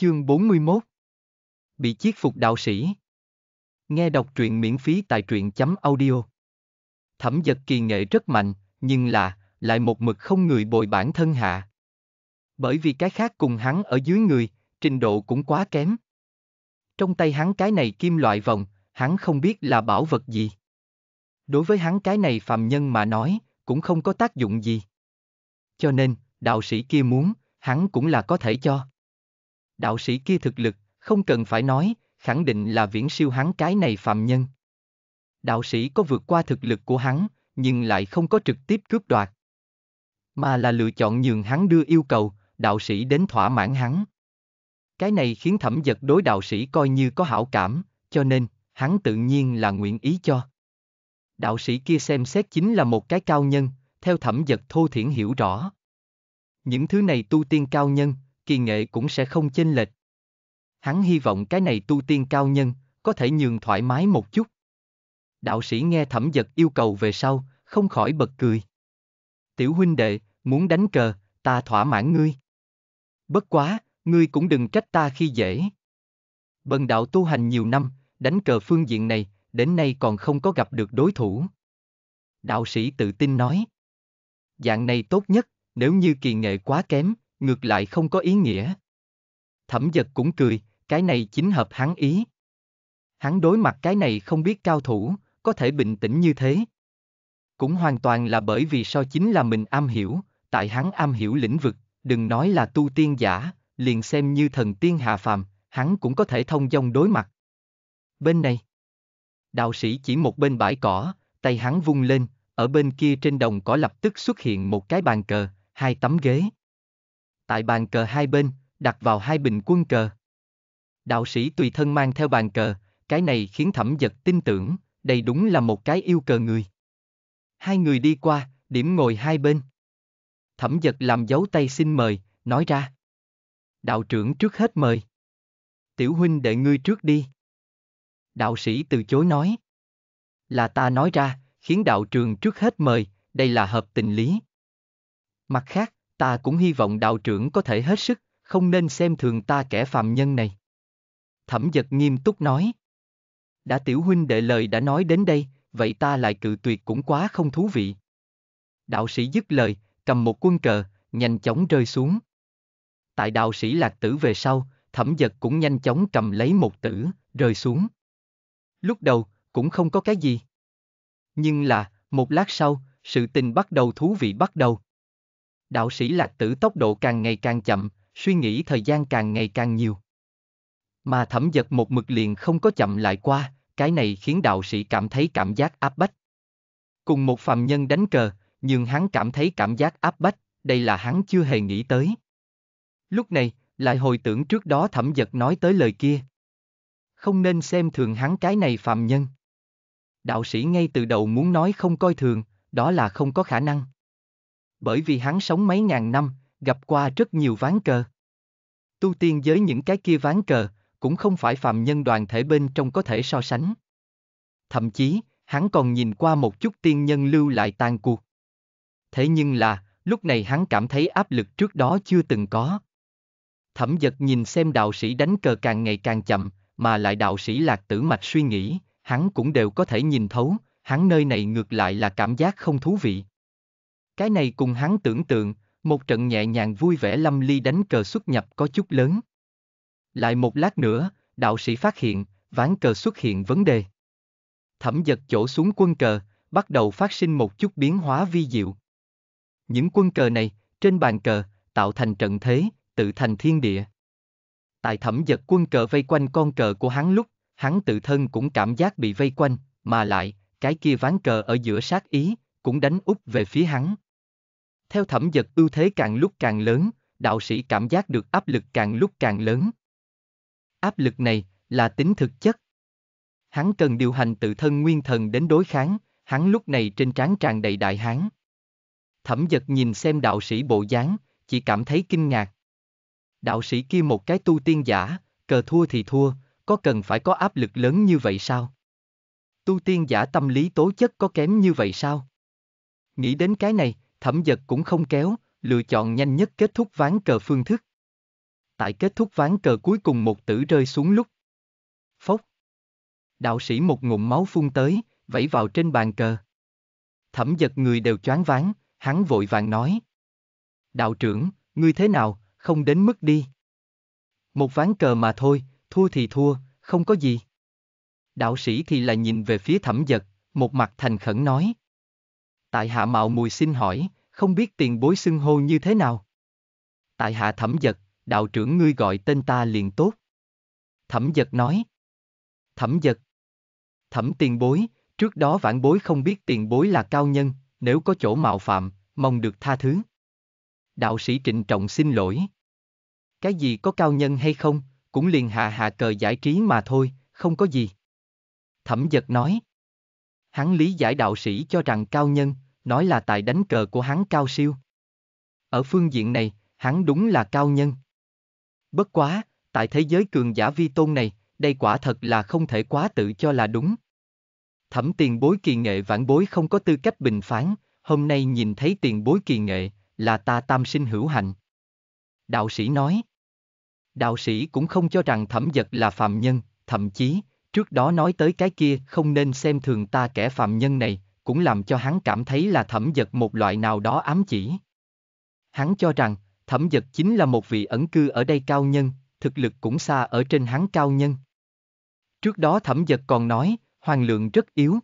Chương 41 Bị chiết phục đạo sĩ Nghe đọc truyện miễn phí tại truyện chấm audio Thẩm giật kỳ nghệ rất mạnh, nhưng là, lại một mực không người bồi bản thân hạ. Bởi vì cái khác cùng hắn ở dưới người, trình độ cũng quá kém. Trong tay hắn cái này kim loại vòng, hắn không biết là bảo vật gì. Đối với hắn cái này phàm nhân mà nói, cũng không có tác dụng gì. Cho nên, đạo sĩ kia muốn, hắn cũng là có thể cho đạo sĩ kia thực lực, không cần phải nói, khẳng định là viễn siêu hắn cái này phạm nhân. Đạo sĩ có vượt qua thực lực của hắn, nhưng lại không có trực tiếp cướp đoạt. Mà là lựa chọn nhường hắn đưa yêu cầu, đạo sĩ đến thỏa mãn hắn. Cái này khiến thẩm giật đối đạo sĩ coi như có hảo cảm, cho nên, hắn tự nhiên là nguyện ý cho. Đạo sĩ kia xem xét chính là một cái cao nhân, theo thẩm giật thô thiển hiểu rõ. Những thứ này tu tiên cao nhân, kỳ nghệ cũng sẽ không chênh lệch. Hắn hy vọng cái này tu tiên cao nhân, có thể nhường thoải mái một chút. Đạo sĩ nghe thẩm giật yêu cầu về sau, không khỏi bật cười. Tiểu huynh đệ, muốn đánh cờ, ta thỏa mãn ngươi. Bất quá, ngươi cũng đừng trách ta khi dễ. Bần đạo tu hành nhiều năm, đánh cờ phương diện này, đến nay còn không có gặp được đối thủ. Đạo sĩ tự tin nói. Dạng này tốt nhất, nếu như kỳ nghệ quá kém, ngược lại không có ý nghĩa. Thẩm giật cũng cười, cái này chính hợp hắn ý. Hắn đối mặt cái này không biết cao thủ, có thể bình tĩnh như thế. Cũng hoàn toàn là bởi vì so chính là mình am hiểu, tại hắn am hiểu lĩnh vực, đừng nói là tu tiên giả, liền xem như thần tiên hạ phàm, hắn cũng có thể thông dong đối mặt. Bên này, đạo sĩ chỉ một bên bãi cỏ, tay hắn vung lên, ở bên kia trên đồng cỏ lập tức xuất hiện một cái bàn cờ, hai tấm ghế tại bàn cờ hai bên, đặt vào hai bình quân cờ. Đạo sĩ tùy thân mang theo bàn cờ, cái này khiến thẩm giật tin tưởng, đây đúng là một cái yêu cờ người. Hai người đi qua, điểm ngồi hai bên. Thẩm giật làm dấu tay xin mời, nói ra. Đạo trưởng trước hết mời. Tiểu huynh đệ ngươi trước đi. Đạo sĩ từ chối nói. Là ta nói ra, khiến đạo trường trước hết mời, đây là hợp tình lý. Mặt khác, ta cũng hy vọng đạo trưởng có thể hết sức, không nên xem thường ta kẻ phàm nhân này. Thẩm giật nghiêm túc nói. Đã tiểu huynh đệ lời đã nói đến đây, vậy ta lại cự tuyệt cũng quá không thú vị. Đạo sĩ dứt lời, cầm một quân cờ, nhanh chóng rơi xuống. Tại đạo sĩ lạc tử về sau, thẩm giật cũng nhanh chóng cầm lấy một tử, rơi xuống. Lúc đầu, cũng không có cái gì. Nhưng là, một lát sau, sự tình bắt đầu thú vị bắt đầu đạo sĩ lạc tử tốc độ càng ngày càng chậm, suy nghĩ thời gian càng ngày càng nhiều. Mà thẩm giật một mực liền không có chậm lại qua, cái này khiến đạo sĩ cảm thấy cảm giác áp bách. Cùng một phàm nhân đánh cờ, nhưng hắn cảm thấy cảm giác áp bách, đây là hắn chưa hề nghĩ tới. Lúc này, lại hồi tưởng trước đó thẩm giật nói tới lời kia. Không nên xem thường hắn cái này phàm nhân. Đạo sĩ ngay từ đầu muốn nói không coi thường, đó là không có khả năng bởi vì hắn sống mấy ngàn năm, gặp qua rất nhiều ván cờ. Tu tiên giới những cái kia ván cờ, cũng không phải phạm nhân đoàn thể bên trong có thể so sánh. Thậm chí, hắn còn nhìn qua một chút tiên nhân lưu lại tàn cuộc. Thế nhưng là, lúc này hắn cảm thấy áp lực trước đó chưa từng có. Thẩm giật nhìn xem đạo sĩ đánh cờ càng ngày càng chậm, mà lại đạo sĩ lạc tử mạch suy nghĩ, hắn cũng đều có thể nhìn thấu, hắn nơi này ngược lại là cảm giác không thú vị. Cái này cùng hắn tưởng tượng, một trận nhẹ nhàng vui vẻ lâm ly đánh cờ xuất nhập có chút lớn. Lại một lát nữa, đạo sĩ phát hiện, ván cờ xuất hiện vấn đề. Thẩm giật chỗ xuống quân cờ, bắt đầu phát sinh một chút biến hóa vi diệu. Những quân cờ này, trên bàn cờ, tạo thành trận thế, tự thành thiên địa. Tại thẩm giật quân cờ vây quanh con cờ của hắn lúc, hắn tự thân cũng cảm giác bị vây quanh, mà lại, cái kia ván cờ ở giữa sát ý, cũng đánh úp về phía hắn. Theo thẩm giật ưu thế càng lúc càng lớn, đạo sĩ cảm giác được áp lực càng lúc càng lớn. Áp lực này là tính thực chất. Hắn cần điều hành tự thân nguyên thần đến đối kháng, hắn lúc này trên trán tràn đầy đại hán. Thẩm giật nhìn xem đạo sĩ bộ dáng, chỉ cảm thấy kinh ngạc. Đạo sĩ kia một cái tu tiên giả, cờ thua thì thua, có cần phải có áp lực lớn như vậy sao? Tu tiên giả tâm lý tố chất có kém như vậy sao? Nghĩ đến cái này, thẩm giật cũng không kéo, lựa chọn nhanh nhất kết thúc ván cờ phương thức. Tại kết thúc ván cờ cuối cùng một tử rơi xuống lúc. Phốc. Đạo sĩ một ngụm máu phun tới, vẫy vào trên bàn cờ. Thẩm giật người đều choáng váng, hắn vội vàng nói. Đạo trưởng, ngươi thế nào, không đến mức đi. Một ván cờ mà thôi, thua thì thua, không có gì. Đạo sĩ thì là nhìn về phía thẩm giật, một mặt thành khẩn nói. Tại hạ mạo mùi xin hỏi, không biết tiền bối xưng hô như thế nào. Tại hạ thẩm giật, đạo trưởng ngươi gọi tên ta liền tốt. Thẩm giật nói. Thẩm giật. Thẩm tiền bối, trước đó vãn bối không biết tiền bối là cao nhân, nếu có chỗ mạo phạm, mong được tha thứ. Đạo sĩ trịnh trọng xin lỗi. Cái gì có cao nhân hay không, cũng liền hạ hạ cờ giải trí mà thôi, không có gì. Thẩm giật nói. Hắn lý giải đạo sĩ cho rằng cao nhân, nói là tài đánh cờ của hắn cao siêu. Ở phương diện này, hắn đúng là cao nhân. Bất quá, tại thế giới cường giả vi tôn này, đây quả thật là không thể quá tự cho là đúng. Thẩm tiền bối kỳ nghệ vãn bối không có tư cách bình phán, hôm nay nhìn thấy tiền bối kỳ nghệ, là ta tam sinh hữu hạnh. Đạo sĩ nói. Đạo sĩ cũng không cho rằng thẩm vật là phạm nhân, thậm chí, trước đó nói tới cái kia không nên xem thường ta kẻ phạm nhân này, cũng làm cho hắn cảm thấy là thẩm giật một loại nào đó ám chỉ. Hắn cho rằng, thẩm giật chính là một vị ẩn cư ở đây cao nhân, thực lực cũng xa ở trên hắn cao nhân. Trước đó thẩm giật còn nói, hoàng lượng rất yếu.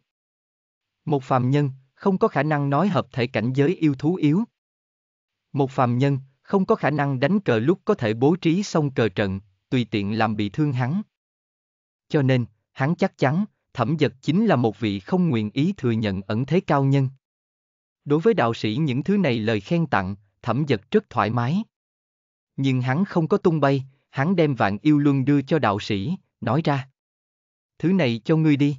Một phàm nhân, không có khả năng nói hợp thể cảnh giới yêu thú yếu. Một phàm nhân, không có khả năng đánh cờ lúc có thể bố trí xong cờ trận, tùy tiện làm bị thương hắn. Cho nên, hắn chắc chắn, thẩm dật chính là một vị không nguyện ý thừa nhận ẩn thế cao nhân. Đối với đạo sĩ những thứ này lời khen tặng, thẩm dật rất thoải mái. Nhưng hắn không có tung bay, hắn đem vạn yêu luân đưa cho đạo sĩ, nói ra. Thứ này cho ngươi đi.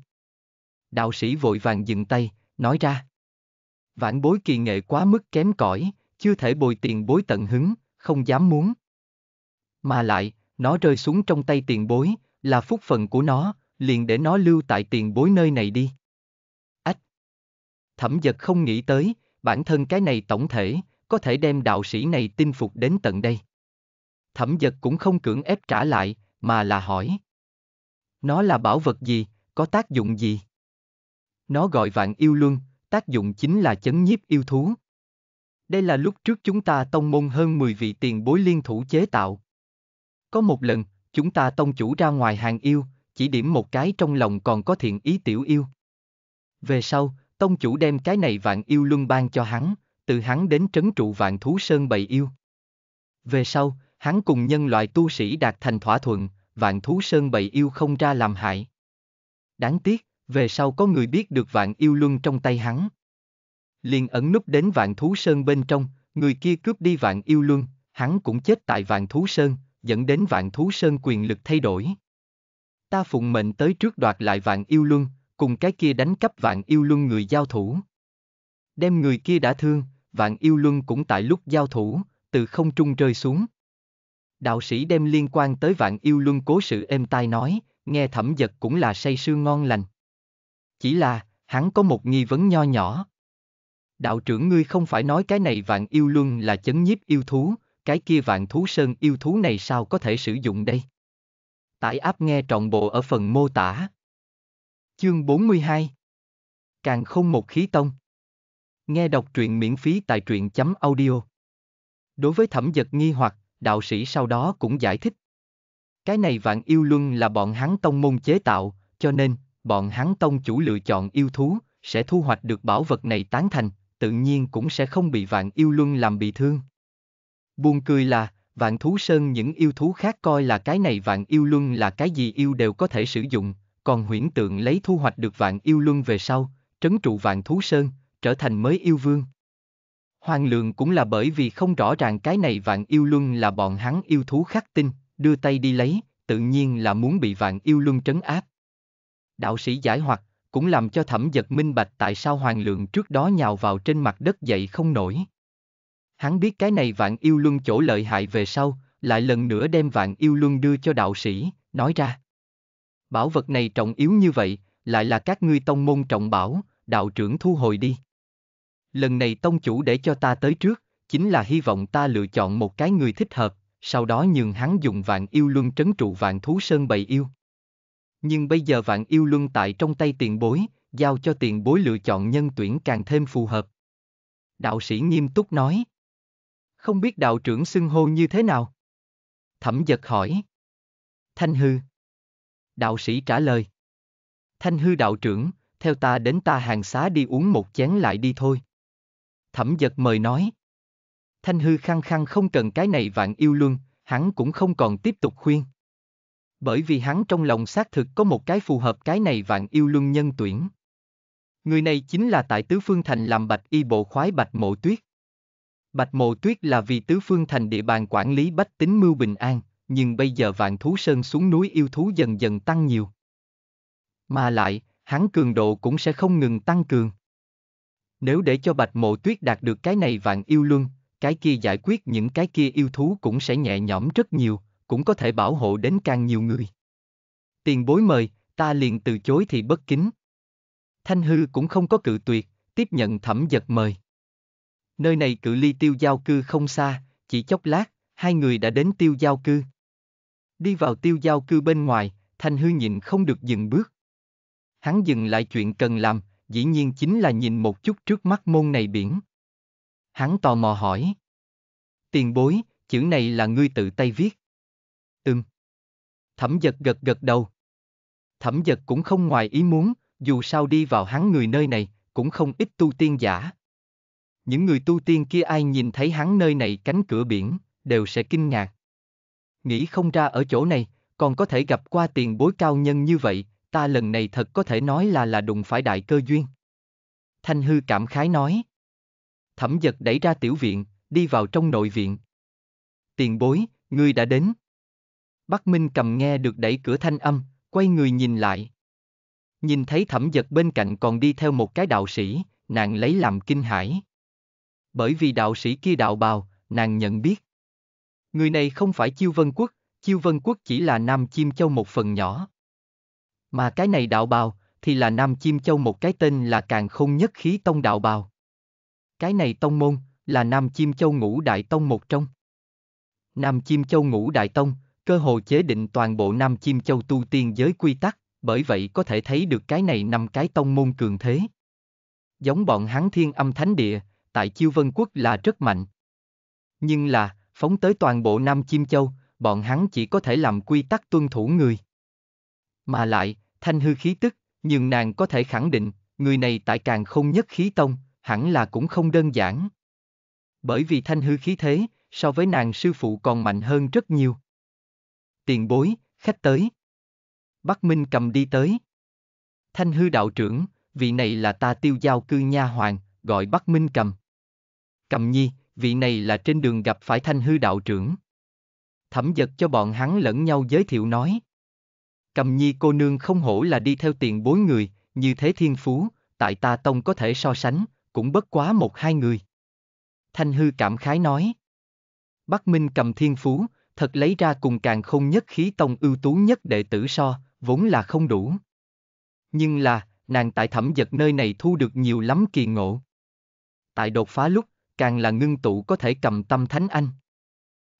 Đạo sĩ vội vàng dừng tay, nói ra. Vạn bối kỳ nghệ quá mức kém cỏi, chưa thể bồi tiền bối tận hứng, không dám muốn. Mà lại, nó rơi xuống trong tay tiền bối, là phúc phần của nó, liền để nó lưu tại tiền bối nơi này đi. Ách! Thẩm giật không nghĩ tới, bản thân cái này tổng thể, có thể đem đạo sĩ này tin phục đến tận đây. Thẩm giật cũng không cưỡng ép trả lại, mà là hỏi. Nó là bảo vật gì, có tác dụng gì? Nó gọi vạn yêu luân, tác dụng chính là chấn nhiếp yêu thú. Đây là lúc trước chúng ta tông môn hơn 10 vị tiền bối liên thủ chế tạo. Có một lần, chúng ta tông chủ ra ngoài hàng yêu, chỉ điểm một cái trong lòng còn có thiện ý tiểu yêu. Về sau, tông chủ đem cái này vạn yêu luân ban cho hắn, từ hắn đến trấn trụ vạn thú sơn bầy yêu. Về sau, hắn cùng nhân loại tu sĩ đạt thành thỏa thuận, vạn thú sơn bầy yêu không ra làm hại. Đáng tiếc, về sau có người biết được vạn yêu luân trong tay hắn. liền ẩn núp đến vạn thú sơn bên trong, người kia cướp đi vạn yêu luân, hắn cũng chết tại vạn thú sơn, dẫn đến vạn thú sơn quyền lực thay đổi. Ta phụng mệnh tới trước đoạt lại vạn yêu luân, cùng cái kia đánh cắp vạn yêu luân người giao thủ. Đem người kia đã thương, vạn yêu luân cũng tại lúc giao thủ, từ không trung rơi xuống. Đạo sĩ đem liên quan tới vạn yêu luân cố sự êm tai nói, nghe thẩm giật cũng là say sương ngon lành. Chỉ là, hắn có một nghi vấn nho nhỏ. Đạo trưởng ngươi không phải nói cái này vạn yêu luân là chấn nhiếp yêu thú, cái kia vạn thú sơn yêu thú này sao có thể sử dụng đây? Tải app nghe trọn bộ ở phần mô tả. Chương 42 Càng không một khí tông Nghe đọc truyện miễn phí tại truyện chấm audio Đối với thẩm giật nghi hoặc, đạo sĩ sau đó cũng giải thích. Cái này vạn yêu luân là bọn hắn tông môn chế tạo, cho nên, bọn hắn tông chủ lựa chọn yêu thú, sẽ thu hoạch được bảo vật này tán thành, tự nhiên cũng sẽ không bị vạn yêu luân làm bị thương. Buồn cười là, vạn thú sơn những yêu thú khác coi là cái này vạn yêu luân là cái gì yêu đều có thể sử dụng, còn huyễn tượng lấy thu hoạch được vạn yêu luân về sau, trấn trụ vạn thú sơn, trở thành mới yêu vương. Hoàng lượng cũng là bởi vì không rõ ràng cái này vạn yêu luân là bọn hắn yêu thú khắc tinh, đưa tay đi lấy, tự nhiên là muốn bị vạn yêu luân trấn áp. Đạo sĩ giải hoặc, cũng làm cho thẩm giật minh bạch tại sao hoàng lượng trước đó nhào vào trên mặt đất dậy không nổi. Hắn biết cái này vạn yêu luân chỗ lợi hại về sau, lại lần nữa đem vạn yêu luân đưa cho đạo sĩ, nói ra. Bảo vật này trọng yếu như vậy, lại là các ngươi tông môn trọng bảo, đạo trưởng thu hồi đi. Lần này tông chủ để cho ta tới trước, chính là hy vọng ta lựa chọn một cái người thích hợp, sau đó nhường hắn dùng vạn yêu luân trấn trụ vạn thú sơn bầy yêu. Nhưng bây giờ vạn yêu luân tại trong tay tiền bối, giao cho tiền bối lựa chọn nhân tuyển càng thêm phù hợp. Đạo sĩ nghiêm túc nói, không biết đạo trưởng xưng hô như thế nào? Thẩm giật hỏi. Thanh hư. Đạo sĩ trả lời. Thanh hư đạo trưởng, theo ta đến ta hàng xá đi uống một chén lại đi thôi. Thẩm giật mời nói. Thanh hư khăng khăng không cần cái này vạn yêu luân, hắn cũng không còn tiếp tục khuyên. Bởi vì hắn trong lòng xác thực có một cái phù hợp cái này vạn yêu luân nhân tuyển. Người này chính là tại Tứ Phương Thành làm bạch y bộ khoái bạch mộ tuyết. Bạch Mộ Tuyết là vì tứ phương thành địa bàn quản lý bách tính mưu bình an, nhưng bây giờ vạn thú sơn xuống núi yêu thú dần dần tăng nhiều. Mà lại, hắn cường độ cũng sẽ không ngừng tăng cường. Nếu để cho Bạch Mộ Tuyết đạt được cái này vạn yêu luân, cái kia giải quyết những cái kia yêu thú cũng sẽ nhẹ nhõm rất nhiều, cũng có thể bảo hộ đến càng nhiều người. Tiền bối mời, ta liền từ chối thì bất kính. Thanh hư cũng không có cự tuyệt, tiếp nhận thẩm giật mời nơi này cự ly tiêu giao cư không xa, chỉ chốc lát, hai người đã đến tiêu giao cư. Đi vào tiêu giao cư bên ngoài, Thanh Hư nhịn không được dừng bước. Hắn dừng lại chuyện cần làm, dĩ nhiên chính là nhìn một chút trước mắt môn này biển. Hắn tò mò hỏi. Tiền bối, chữ này là ngươi tự tay viết. Ừm. Thẩm giật gật gật đầu. Thẩm giật cũng không ngoài ý muốn, dù sao đi vào hắn người nơi này, cũng không ít tu tiên giả những người tu tiên kia ai nhìn thấy hắn nơi này cánh cửa biển, đều sẽ kinh ngạc. Nghĩ không ra ở chỗ này, còn có thể gặp qua tiền bối cao nhân như vậy, ta lần này thật có thể nói là là đụng phải đại cơ duyên. Thanh hư cảm khái nói. Thẩm giật đẩy ra tiểu viện, đi vào trong nội viện. Tiền bối, ngươi đã đến. Bắc Minh cầm nghe được đẩy cửa thanh âm, quay người nhìn lại. Nhìn thấy thẩm giật bên cạnh còn đi theo một cái đạo sĩ, nàng lấy làm kinh hãi bởi vì đạo sĩ kia đạo bào, nàng nhận biết. Người này không phải Chiêu Vân Quốc, Chiêu Vân Quốc chỉ là Nam Chim Châu một phần nhỏ. Mà cái này đạo bào, thì là Nam Chim Châu một cái tên là càng không nhất khí tông đạo bào. Cái này tông môn, là Nam Chim Châu ngũ đại tông một trong. Nam Chim Châu ngũ đại tông, cơ hồ chế định toàn bộ Nam Chim Châu tu tiên giới quy tắc, bởi vậy có thể thấy được cái này năm cái tông môn cường thế. Giống bọn hắn thiên âm thánh địa, tại Chiêu Vân Quốc là rất mạnh. Nhưng là, phóng tới toàn bộ Nam Chiêm Châu, bọn hắn chỉ có thể làm quy tắc tuân thủ người. Mà lại, thanh hư khí tức, nhưng nàng có thể khẳng định, người này tại càng không nhất khí tông, hẳn là cũng không đơn giản. Bởi vì thanh hư khí thế, so với nàng sư phụ còn mạnh hơn rất nhiều. Tiền bối, khách tới. Bắc Minh cầm đi tới. Thanh hư đạo trưởng, vị này là ta tiêu giao cư nha hoàng, gọi Bắc Minh cầm. Cầm nhi, vị này là trên đường gặp phải thanh hư đạo trưởng. Thẩm giật cho bọn hắn lẫn nhau giới thiệu nói. Cầm nhi cô nương không hổ là đi theo tiền bối người, như thế thiên phú, tại ta tông có thể so sánh, cũng bất quá một hai người. Thanh hư cảm khái nói. Bắc Minh cầm thiên phú, thật lấy ra cùng càng không nhất khí tông ưu tú nhất đệ tử so, vốn là không đủ. Nhưng là, nàng tại thẩm giật nơi này thu được nhiều lắm kỳ ngộ. Tại đột phá lúc, càng là ngưng tụ có thể cầm tâm thánh anh.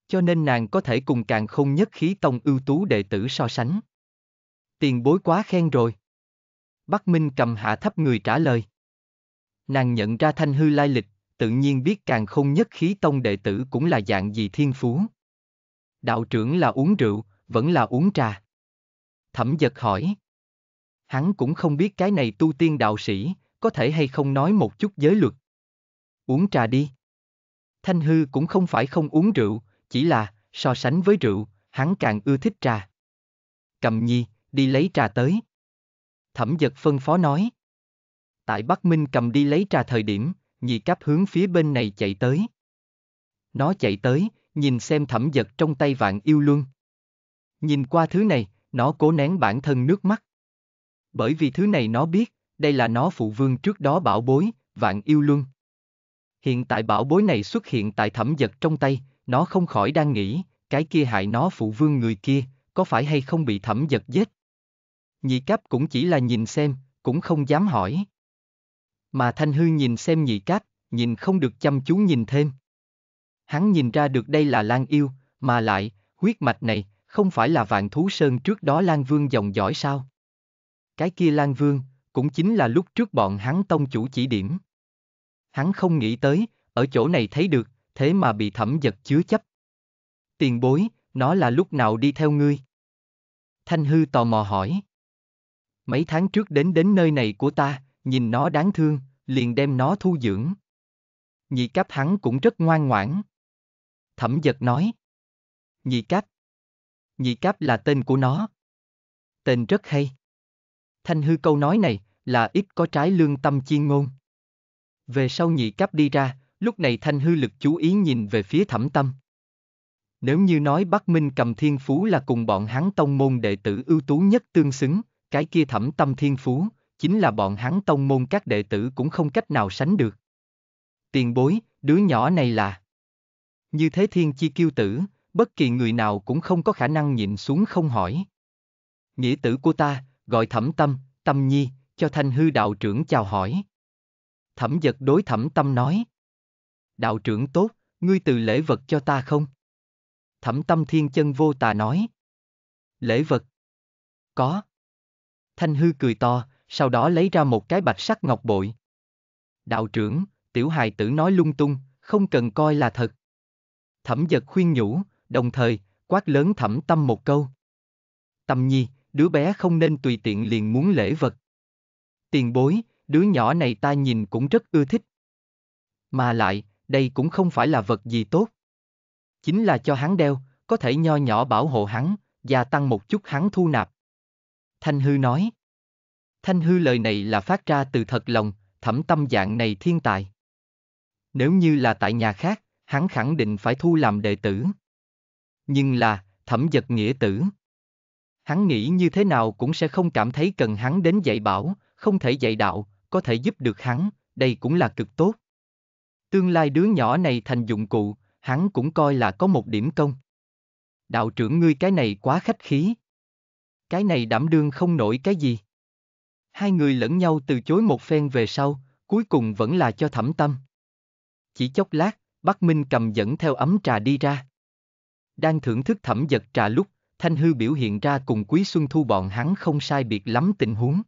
Cho nên nàng có thể cùng càng không nhất khí tông ưu tú đệ tử so sánh. Tiền bối quá khen rồi. Bắc Minh cầm hạ thấp người trả lời. Nàng nhận ra thanh hư lai lịch, tự nhiên biết càng không nhất khí tông đệ tử cũng là dạng gì thiên phú. Đạo trưởng là uống rượu, vẫn là uống trà. Thẩm giật hỏi. Hắn cũng không biết cái này tu tiên đạo sĩ, có thể hay không nói một chút giới luật uống trà đi. Thanh Hư cũng không phải không uống rượu, chỉ là, so sánh với rượu, hắn càng ưa thích trà. Cầm nhi, đi lấy trà tới. Thẩm giật phân phó nói. Tại Bắc Minh cầm đi lấy trà thời điểm, nhị cáp hướng phía bên này chạy tới. Nó chạy tới, nhìn xem thẩm giật trong tay vạn yêu luân. Nhìn qua thứ này, nó cố nén bản thân nước mắt. Bởi vì thứ này nó biết, đây là nó phụ vương trước đó bảo bối, vạn yêu luân. Hiện tại bảo bối này xuất hiện tại thẩm giật trong tay, nó không khỏi đang nghĩ, cái kia hại nó phụ vương người kia, có phải hay không bị thẩm giật giết? Nhị cáp cũng chỉ là nhìn xem, cũng không dám hỏi. Mà Thanh Hư nhìn xem nhị cáp, nhìn không được chăm chú nhìn thêm. Hắn nhìn ra được đây là Lan Yêu, mà lại, huyết mạch này, không phải là vạn thú sơn trước đó Lan Vương dòng dõi sao? Cái kia Lan Vương, cũng chính là lúc trước bọn hắn tông chủ chỉ điểm hắn không nghĩ tới, ở chỗ này thấy được, thế mà bị thẩm giật chứa chấp. Tiền bối, nó là lúc nào đi theo ngươi? Thanh hư tò mò hỏi. Mấy tháng trước đến đến nơi này của ta, nhìn nó đáng thương, liền đem nó thu dưỡng. Nhị cáp hắn cũng rất ngoan ngoãn. Thẩm giật nói. Nhị cáp. Nhị cáp là tên của nó. Tên rất hay. Thanh hư câu nói này là ít có trái lương tâm chiên ngôn. Về sau nhị cấp đi ra, lúc này thanh hư lực chú ý nhìn về phía thẩm tâm. Nếu như nói Bắc Minh cầm thiên phú là cùng bọn hắn tông môn đệ tử ưu tú nhất tương xứng, cái kia thẩm tâm thiên phú, chính là bọn hắn tông môn các đệ tử cũng không cách nào sánh được. Tiền bối, đứa nhỏ này là Như thế thiên chi kiêu tử, bất kỳ người nào cũng không có khả năng nhịn xuống không hỏi. Nghĩa tử của ta, gọi thẩm tâm, tâm nhi, cho thanh hư đạo trưởng chào hỏi thẩm giật đối thẩm tâm nói. Đạo trưởng tốt, ngươi từ lễ vật cho ta không? Thẩm tâm thiên chân vô tà nói. Lễ vật? Có. Thanh hư cười to, sau đó lấy ra một cái bạch sắc ngọc bội. Đạo trưởng, tiểu hài tử nói lung tung, không cần coi là thật. Thẩm giật khuyên nhủ, đồng thời, quát lớn thẩm tâm một câu. Tâm nhi, đứa bé không nên tùy tiện liền muốn lễ vật. Tiền bối, đứa nhỏ này ta nhìn cũng rất ưa thích. Mà lại, đây cũng không phải là vật gì tốt. Chính là cho hắn đeo, có thể nho nhỏ bảo hộ hắn, gia tăng một chút hắn thu nạp. Thanh hư nói. Thanh hư lời này là phát ra từ thật lòng, thẩm tâm dạng này thiên tài. Nếu như là tại nhà khác, hắn khẳng định phải thu làm đệ tử. Nhưng là, thẩm giật nghĩa tử. Hắn nghĩ như thế nào cũng sẽ không cảm thấy cần hắn đến dạy bảo, không thể dạy đạo, có thể giúp được hắn, đây cũng là cực tốt. Tương lai đứa nhỏ này thành dụng cụ, hắn cũng coi là có một điểm công. Đạo trưởng ngươi cái này quá khách khí. Cái này đảm đương không nổi cái gì. Hai người lẫn nhau từ chối một phen về sau, cuối cùng vẫn là cho thẩm tâm. Chỉ chốc lát, Bắc Minh cầm dẫn theo ấm trà đi ra. Đang thưởng thức thẩm giật trà lúc, Thanh Hư biểu hiện ra cùng Quý Xuân Thu bọn hắn không sai biệt lắm tình huống.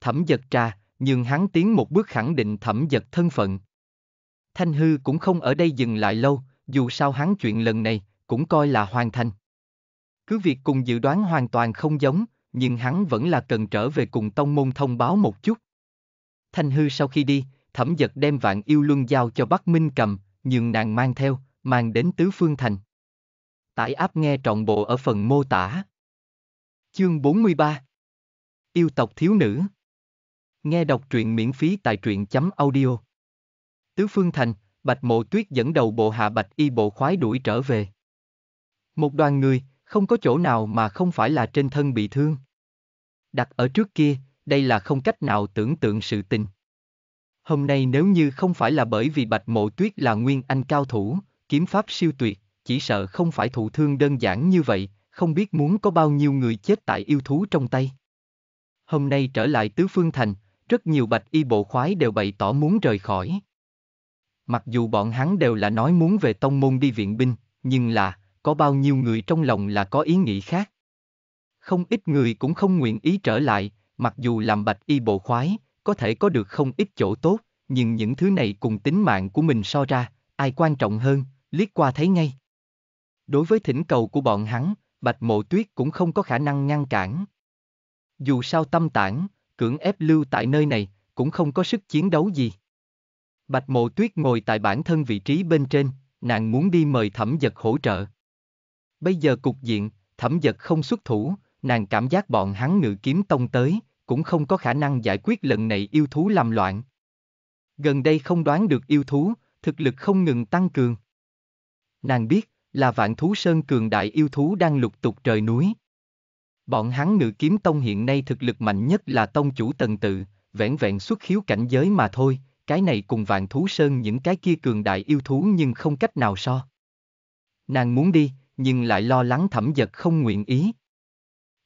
Thẩm giật trà, nhưng hắn tiến một bước khẳng định thẩm giật thân phận. Thanh hư cũng không ở đây dừng lại lâu, dù sao hắn chuyện lần này cũng coi là hoàn thành. Cứ việc cùng dự đoán hoàn toàn không giống, nhưng hắn vẫn là cần trở về cùng tông môn thông báo một chút. Thanh hư sau khi đi, thẩm giật đem vạn yêu luân giao cho Bắc Minh cầm, nhường nàng mang theo, mang đến tứ phương thành. Tải áp nghe trọn bộ ở phần mô tả. Chương 43 Yêu tộc thiếu nữ Nghe đọc truyện miễn phí tại truyện chấm audio. Tứ Phương Thành, Bạch Mộ Tuyết dẫn đầu bộ hạ Bạch Y bộ khoái đuổi trở về. Một đoàn người, không có chỗ nào mà không phải là trên thân bị thương. Đặt ở trước kia, đây là không cách nào tưởng tượng sự tình. Hôm nay nếu như không phải là bởi vì Bạch Mộ Tuyết là nguyên anh cao thủ, kiếm pháp siêu tuyệt, chỉ sợ không phải thụ thương đơn giản như vậy, không biết muốn có bao nhiêu người chết tại yêu thú trong tay. Hôm nay trở lại Tứ Phương Thành, rất nhiều bạch y bộ khoái đều bày tỏ muốn rời khỏi. Mặc dù bọn hắn đều là nói muốn về tông môn đi viện binh, nhưng là, có bao nhiêu người trong lòng là có ý nghĩ khác. Không ít người cũng không nguyện ý trở lại, mặc dù làm bạch y bộ khoái, có thể có được không ít chỗ tốt, nhưng những thứ này cùng tính mạng của mình so ra, ai quan trọng hơn, liếc qua thấy ngay. Đối với thỉnh cầu của bọn hắn, bạch mộ tuyết cũng không có khả năng ngăn cản. Dù sao tâm tản, cưỡng ép lưu tại nơi này, cũng không có sức chiến đấu gì. Bạch mộ tuyết ngồi tại bản thân vị trí bên trên, nàng muốn đi mời thẩm giật hỗ trợ. Bây giờ cục diện, thẩm giật không xuất thủ, nàng cảm giác bọn hắn ngự kiếm tông tới, cũng không có khả năng giải quyết lần này yêu thú làm loạn. Gần đây không đoán được yêu thú, thực lực không ngừng tăng cường. Nàng biết, là vạn thú sơn cường đại yêu thú đang lục tục trời núi, Bọn hắn ngự kiếm tông hiện nay thực lực mạnh nhất là tông chủ tần tự, vẻn vẹn xuất khiếu cảnh giới mà thôi, cái này cùng vạn thú sơn những cái kia cường đại yêu thú nhưng không cách nào so. Nàng muốn đi, nhưng lại lo lắng thẩm giật không nguyện ý.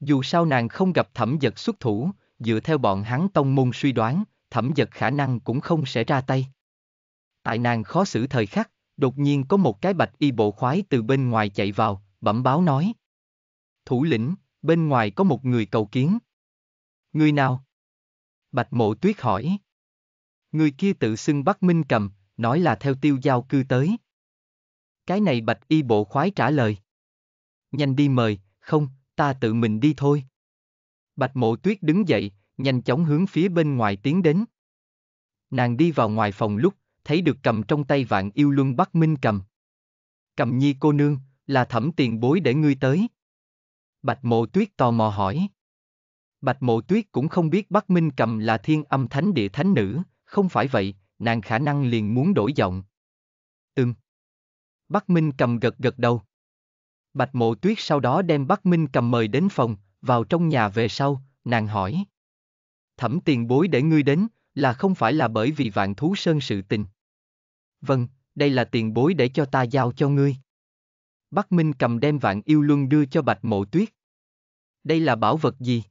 Dù sao nàng không gặp thẩm giật xuất thủ, dựa theo bọn hắn tông môn suy đoán, thẩm giật khả năng cũng không sẽ ra tay. Tại nàng khó xử thời khắc, đột nhiên có một cái bạch y bộ khoái từ bên ngoài chạy vào, bẩm báo nói. Thủ lĩnh, bên ngoài có một người cầu kiến. Người nào? Bạch mộ tuyết hỏi. Người kia tự xưng Bắc Minh cầm, nói là theo tiêu giao cư tới. Cái này bạch y bộ khoái trả lời. Nhanh đi mời, không, ta tự mình đi thôi. Bạch mộ tuyết đứng dậy, nhanh chóng hướng phía bên ngoài tiến đến. Nàng đi vào ngoài phòng lúc, thấy được cầm trong tay vạn yêu luân Bắc Minh cầm. Cầm nhi cô nương, là thẩm tiền bối để ngươi tới. Bạch Mộ Tuyết tò mò hỏi. Bạch Mộ Tuyết cũng không biết Bắc Minh Cầm là thiên âm thánh địa thánh nữ, không phải vậy, nàng khả năng liền muốn đổi giọng. Ừm. Bắc Minh Cầm gật gật đầu. Bạch Mộ Tuyết sau đó đem Bắc Minh Cầm mời đến phòng, vào trong nhà về sau, nàng hỏi. Thẩm tiền bối để ngươi đến, là không phải là bởi vì vạn thú sơn sự tình. Vâng, đây là tiền bối để cho ta giao cho ngươi. Bắc Minh cầm đem vạn yêu luân đưa cho Bạch Mộ Tuyết đây là bảo vật gì?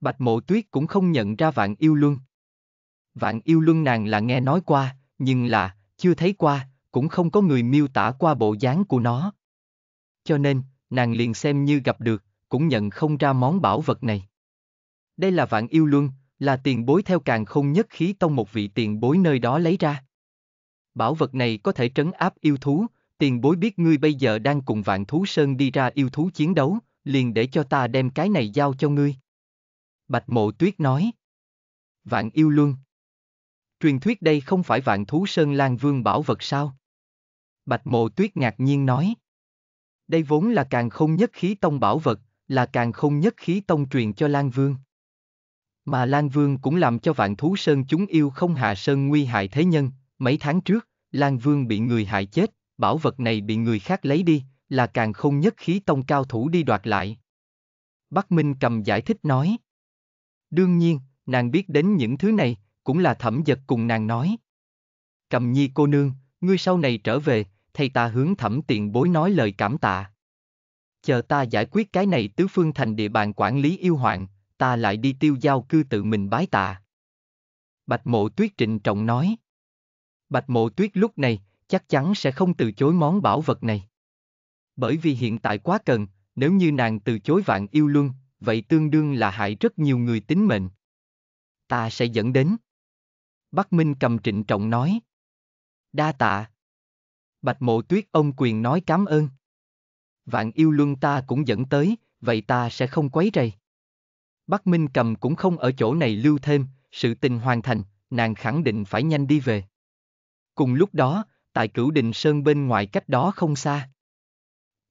Bạch mộ tuyết cũng không nhận ra vạn yêu luân. Vạn yêu luân nàng là nghe nói qua, nhưng là, chưa thấy qua, cũng không có người miêu tả qua bộ dáng của nó. Cho nên, nàng liền xem như gặp được, cũng nhận không ra món bảo vật này. Đây là vạn yêu luân, là tiền bối theo càng không nhất khí tông một vị tiền bối nơi đó lấy ra. Bảo vật này có thể trấn áp yêu thú, tiền bối biết ngươi bây giờ đang cùng vạn thú sơn đi ra yêu thú chiến đấu, liền để cho ta đem cái này giao cho ngươi. Bạch mộ tuyết nói. Vạn yêu luân. Truyền thuyết đây không phải vạn thú sơn lan vương bảo vật sao? Bạch mộ tuyết ngạc nhiên nói. Đây vốn là càng không nhất khí tông bảo vật, là càng không nhất khí tông truyền cho Lan Vương. Mà Lan Vương cũng làm cho vạn thú sơn chúng yêu không hạ sơn nguy hại thế nhân, mấy tháng trước, Lan Vương bị người hại chết, bảo vật này bị người khác lấy đi, là càng không nhất khí tông cao thủ đi đoạt lại. Bắc Minh cầm giải thích nói. Đương nhiên, nàng biết đến những thứ này, cũng là thẩm giật cùng nàng nói. Cầm nhi cô nương, ngươi sau này trở về, thầy ta hướng thẩm tiện bối nói lời cảm tạ. Chờ ta giải quyết cái này tứ phương thành địa bàn quản lý yêu hoạn, ta lại đi tiêu giao cư tự mình bái tạ. Bạch mộ tuyết trịnh trọng nói. Bạch mộ tuyết lúc này, chắc chắn sẽ không từ chối món bảo vật này bởi vì hiện tại quá cần, nếu như nàng từ chối vạn yêu luân, vậy tương đương là hại rất nhiều người tính mệnh. Ta sẽ dẫn đến. Bắc Minh cầm trịnh trọng nói. Đa tạ. Bạch mộ tuyết ông quyền nói cảm ơn. Vạn yêu luân ta cũng dẫn tới, vậy ta sẽ không quấy rầy. Bắc Minh cầm cũng không ở chỗ này lưu thêm, sự tình hoàn thành, nàng khẳng định phải nhanh đi về. Cùng lúc đó, tại cửu đình sơn bên ngoài cách đó không xa.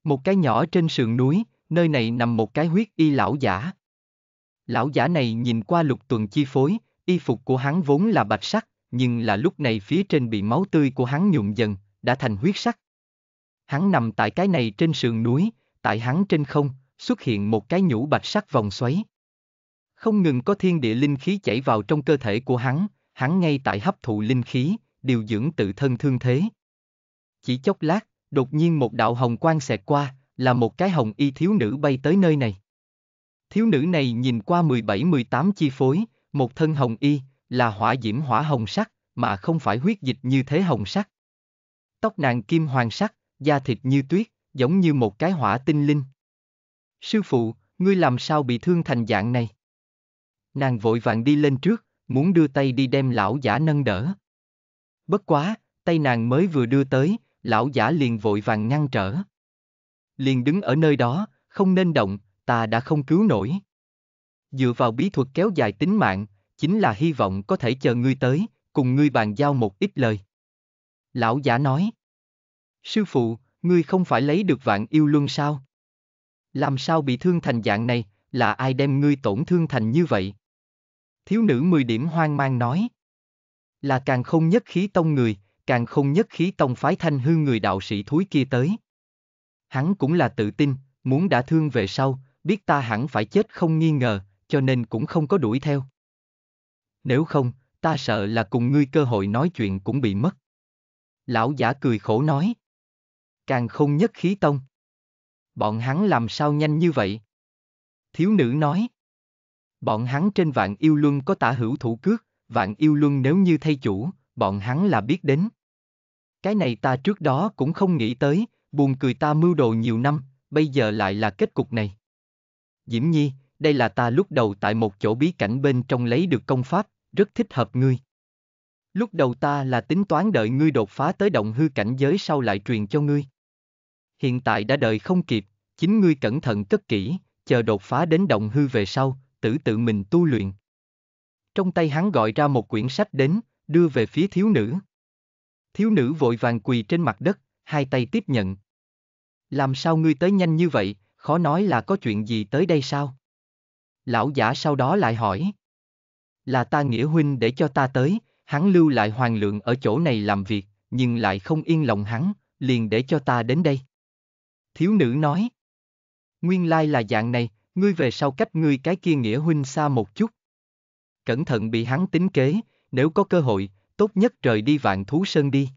Một cái nhỏ trên sườn núi, nơi này nằm một cái huyết y lão giả. Lão giả này nhìn qua lục tuần chi phối, y phục của hắn vốn là bạch sắc, nhưng là lúc này phía trên bị máu tươi của hắn nhuộm dần, đã thành huyết sắc. Hắn nằm tại cái này trên sườn núi, tại hắn trên không, xuất hiện một cái nhũ bạch sắc vòng xoáy. Không ngừng có thiên địa linh khí chảy vào trong cơ thể của hắn, hắn ngay tại hấp thụ linh khí, điều dưỡng tự thân thương thế. Chỉ chốc lát, Đột nhiên một đạo hồng quang xẹt qua, là một cái hồng y thiếu nữ bay tới nơi này. Thiếu nữ này nhìn qua 17-18 chi phối, một thân hồng y, là hỏa diễm hỏa hồng sắc, mà không phải huyết dịch như thế hồng sắc. Tóc nàng kim hoàng sắc, da thịt như tuyết, giống như một cái hỏa tinh linh. Sư phụ, ngươi làm sao bị thương thành dạng này? Nàng vội vàng đi lên trước, muốn đưa tay đi đem lão giả nâng đỡ. Bất quá, tay nàng mới vừa đưa tới, lão giả liền vội vàng ngăn trở. Liền đứng ở nơi đó, không nên động, ta đã không cứu nổi. Dựa vào bí thuật kéo dài tính mạng, chính là hy vọng có thể chờ ngươi tới, cùng ngươi bàn giao một ít lời. Lão giả nói. Sư phụ, ngươi không phải lấy được vạn yêu luân sao? Làm sao bị thương thành dạng này, là ai đem ngươi tổn thương thành như vậy? Thiếu nữ mười điểm hoang mang nói. Là càng không nhất khí tông người, càng không nhất khí tông phái thanh hư người đạo sĩ thúi kia tới. Hắn cũng là tự tin, muốn đã thương về sau, biết ta hẳn phải chết không nghi ngờ, cho nên cũng không có đuổi theo. Nếu không, ta sợ là cùng ngươi cơ hội nói chuyện cũng bị mất. Lão giả cười khổ nói. Càng không nhất khí tông. Bọn hắn làm sao nhanh như vậy? Thiếu nữ nói. Bọn hắn trên vạn yêu luân có tả hữu thủ cước, vạn yêu luân nếu như thay chủ, bọn hắn là biết đến. Cái này ta trước đó cũng không nghĩ tới, buồn cười ta mưu đồ nhiều năm, bây giờ lại là kết cục này. Diễm Nhi, đây là ta lúc đầu tại một chỗ bí cảnh bên trong lấy được công pháp, rất thích hợp ngươi. Lúc đầu ta là tính toán đợi ngươi đột phá tới động hư cảnh giới sau lại truyền cho ngươi. Hiện tại đã đợi không kịp, chính ngươi cẩn thận cất kỹ, chờ đột phá đến động hư về sau, tự tự mình tu luyện. Trong tay hắn gọi ra một quyển sách đến, đưa về phía thiếu nữ, Thiếu nữ vội vàng quỳ trên mặt đất, hai tay tiếp nhận. Làm sao ngươi tới nhanh như vậy, khó nói là có chuyện gì tới đây sao? Lão giả sau đó lại hỏi. Là ta nghĩa huynh để cho ta tới, hắn lưu lại hoàng lượng ở chỗ này làm việc, nhưng lại không yên lòng hắn, liền để cho ta đến đây. Thiếu nữ nói. Nguyên lai là dạng này, ngươi về sau cách ngươi cái kia nghĩa huynh xa một chút. Cẩn thận bị hắn tính kế, nếu có cơ hội, tốt nhất rời đi vạn thú sơn đi.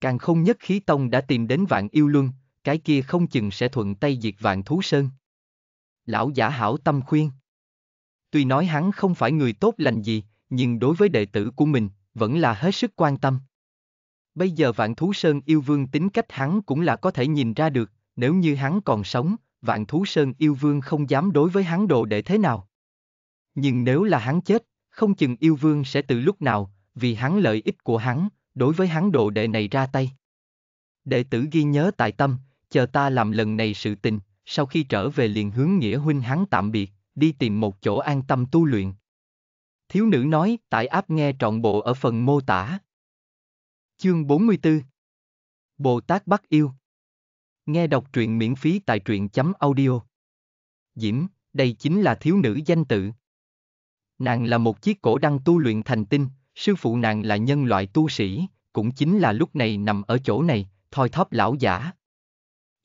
Càng không nhất khí tông đã tìm đến vạn yêu luân, cái kia không chừng sẽ thuận tay diệt vạn thú sơn. Lão giả hảo tâm khuyên. Tuy nói hắn không phải người tốt lành gì, nhưng đối với đệ tử của mình, vẫn là hết sức quan tâm. Bây giờ vạn thú sơn yêu vương tính cách hắn cũng là có thể nhìn ra được, nếu như hắn còn sống, vạn thú sơn yêu vương không dám đối với hắn đồ để thế nào. Nhưng nếu là hắn chết, không chừng yêu vương sẽ từ lúc nào, vì hắn lợi ích của hắn, đối với hắn đồ đệ này ra tay. Đệ tử ghi nhớ tại tâm, chờ ta làm lần này sự tình, sau khi trở về liền hướng nghĩa huynh hắn tạm biệt, đi tìm một chỗ an tâm tu luyện. Thiếu nữ nói, tại áp nghe trọn bộ ở phần mô tả. Chương 44 Bồ Tát Bắc Yêu Nghe đọc truyện miễn phí tại truyện chấm audio. Diễm, đây chính là thiếu nữ danh tự. Nàng là một chiếc cổ đăng tu luyện thành tinh, sư phụ nàng là nhân loại tu sĩ, cũng chính là lúc này nằm ở chỗ này, thoi thóp lão giả.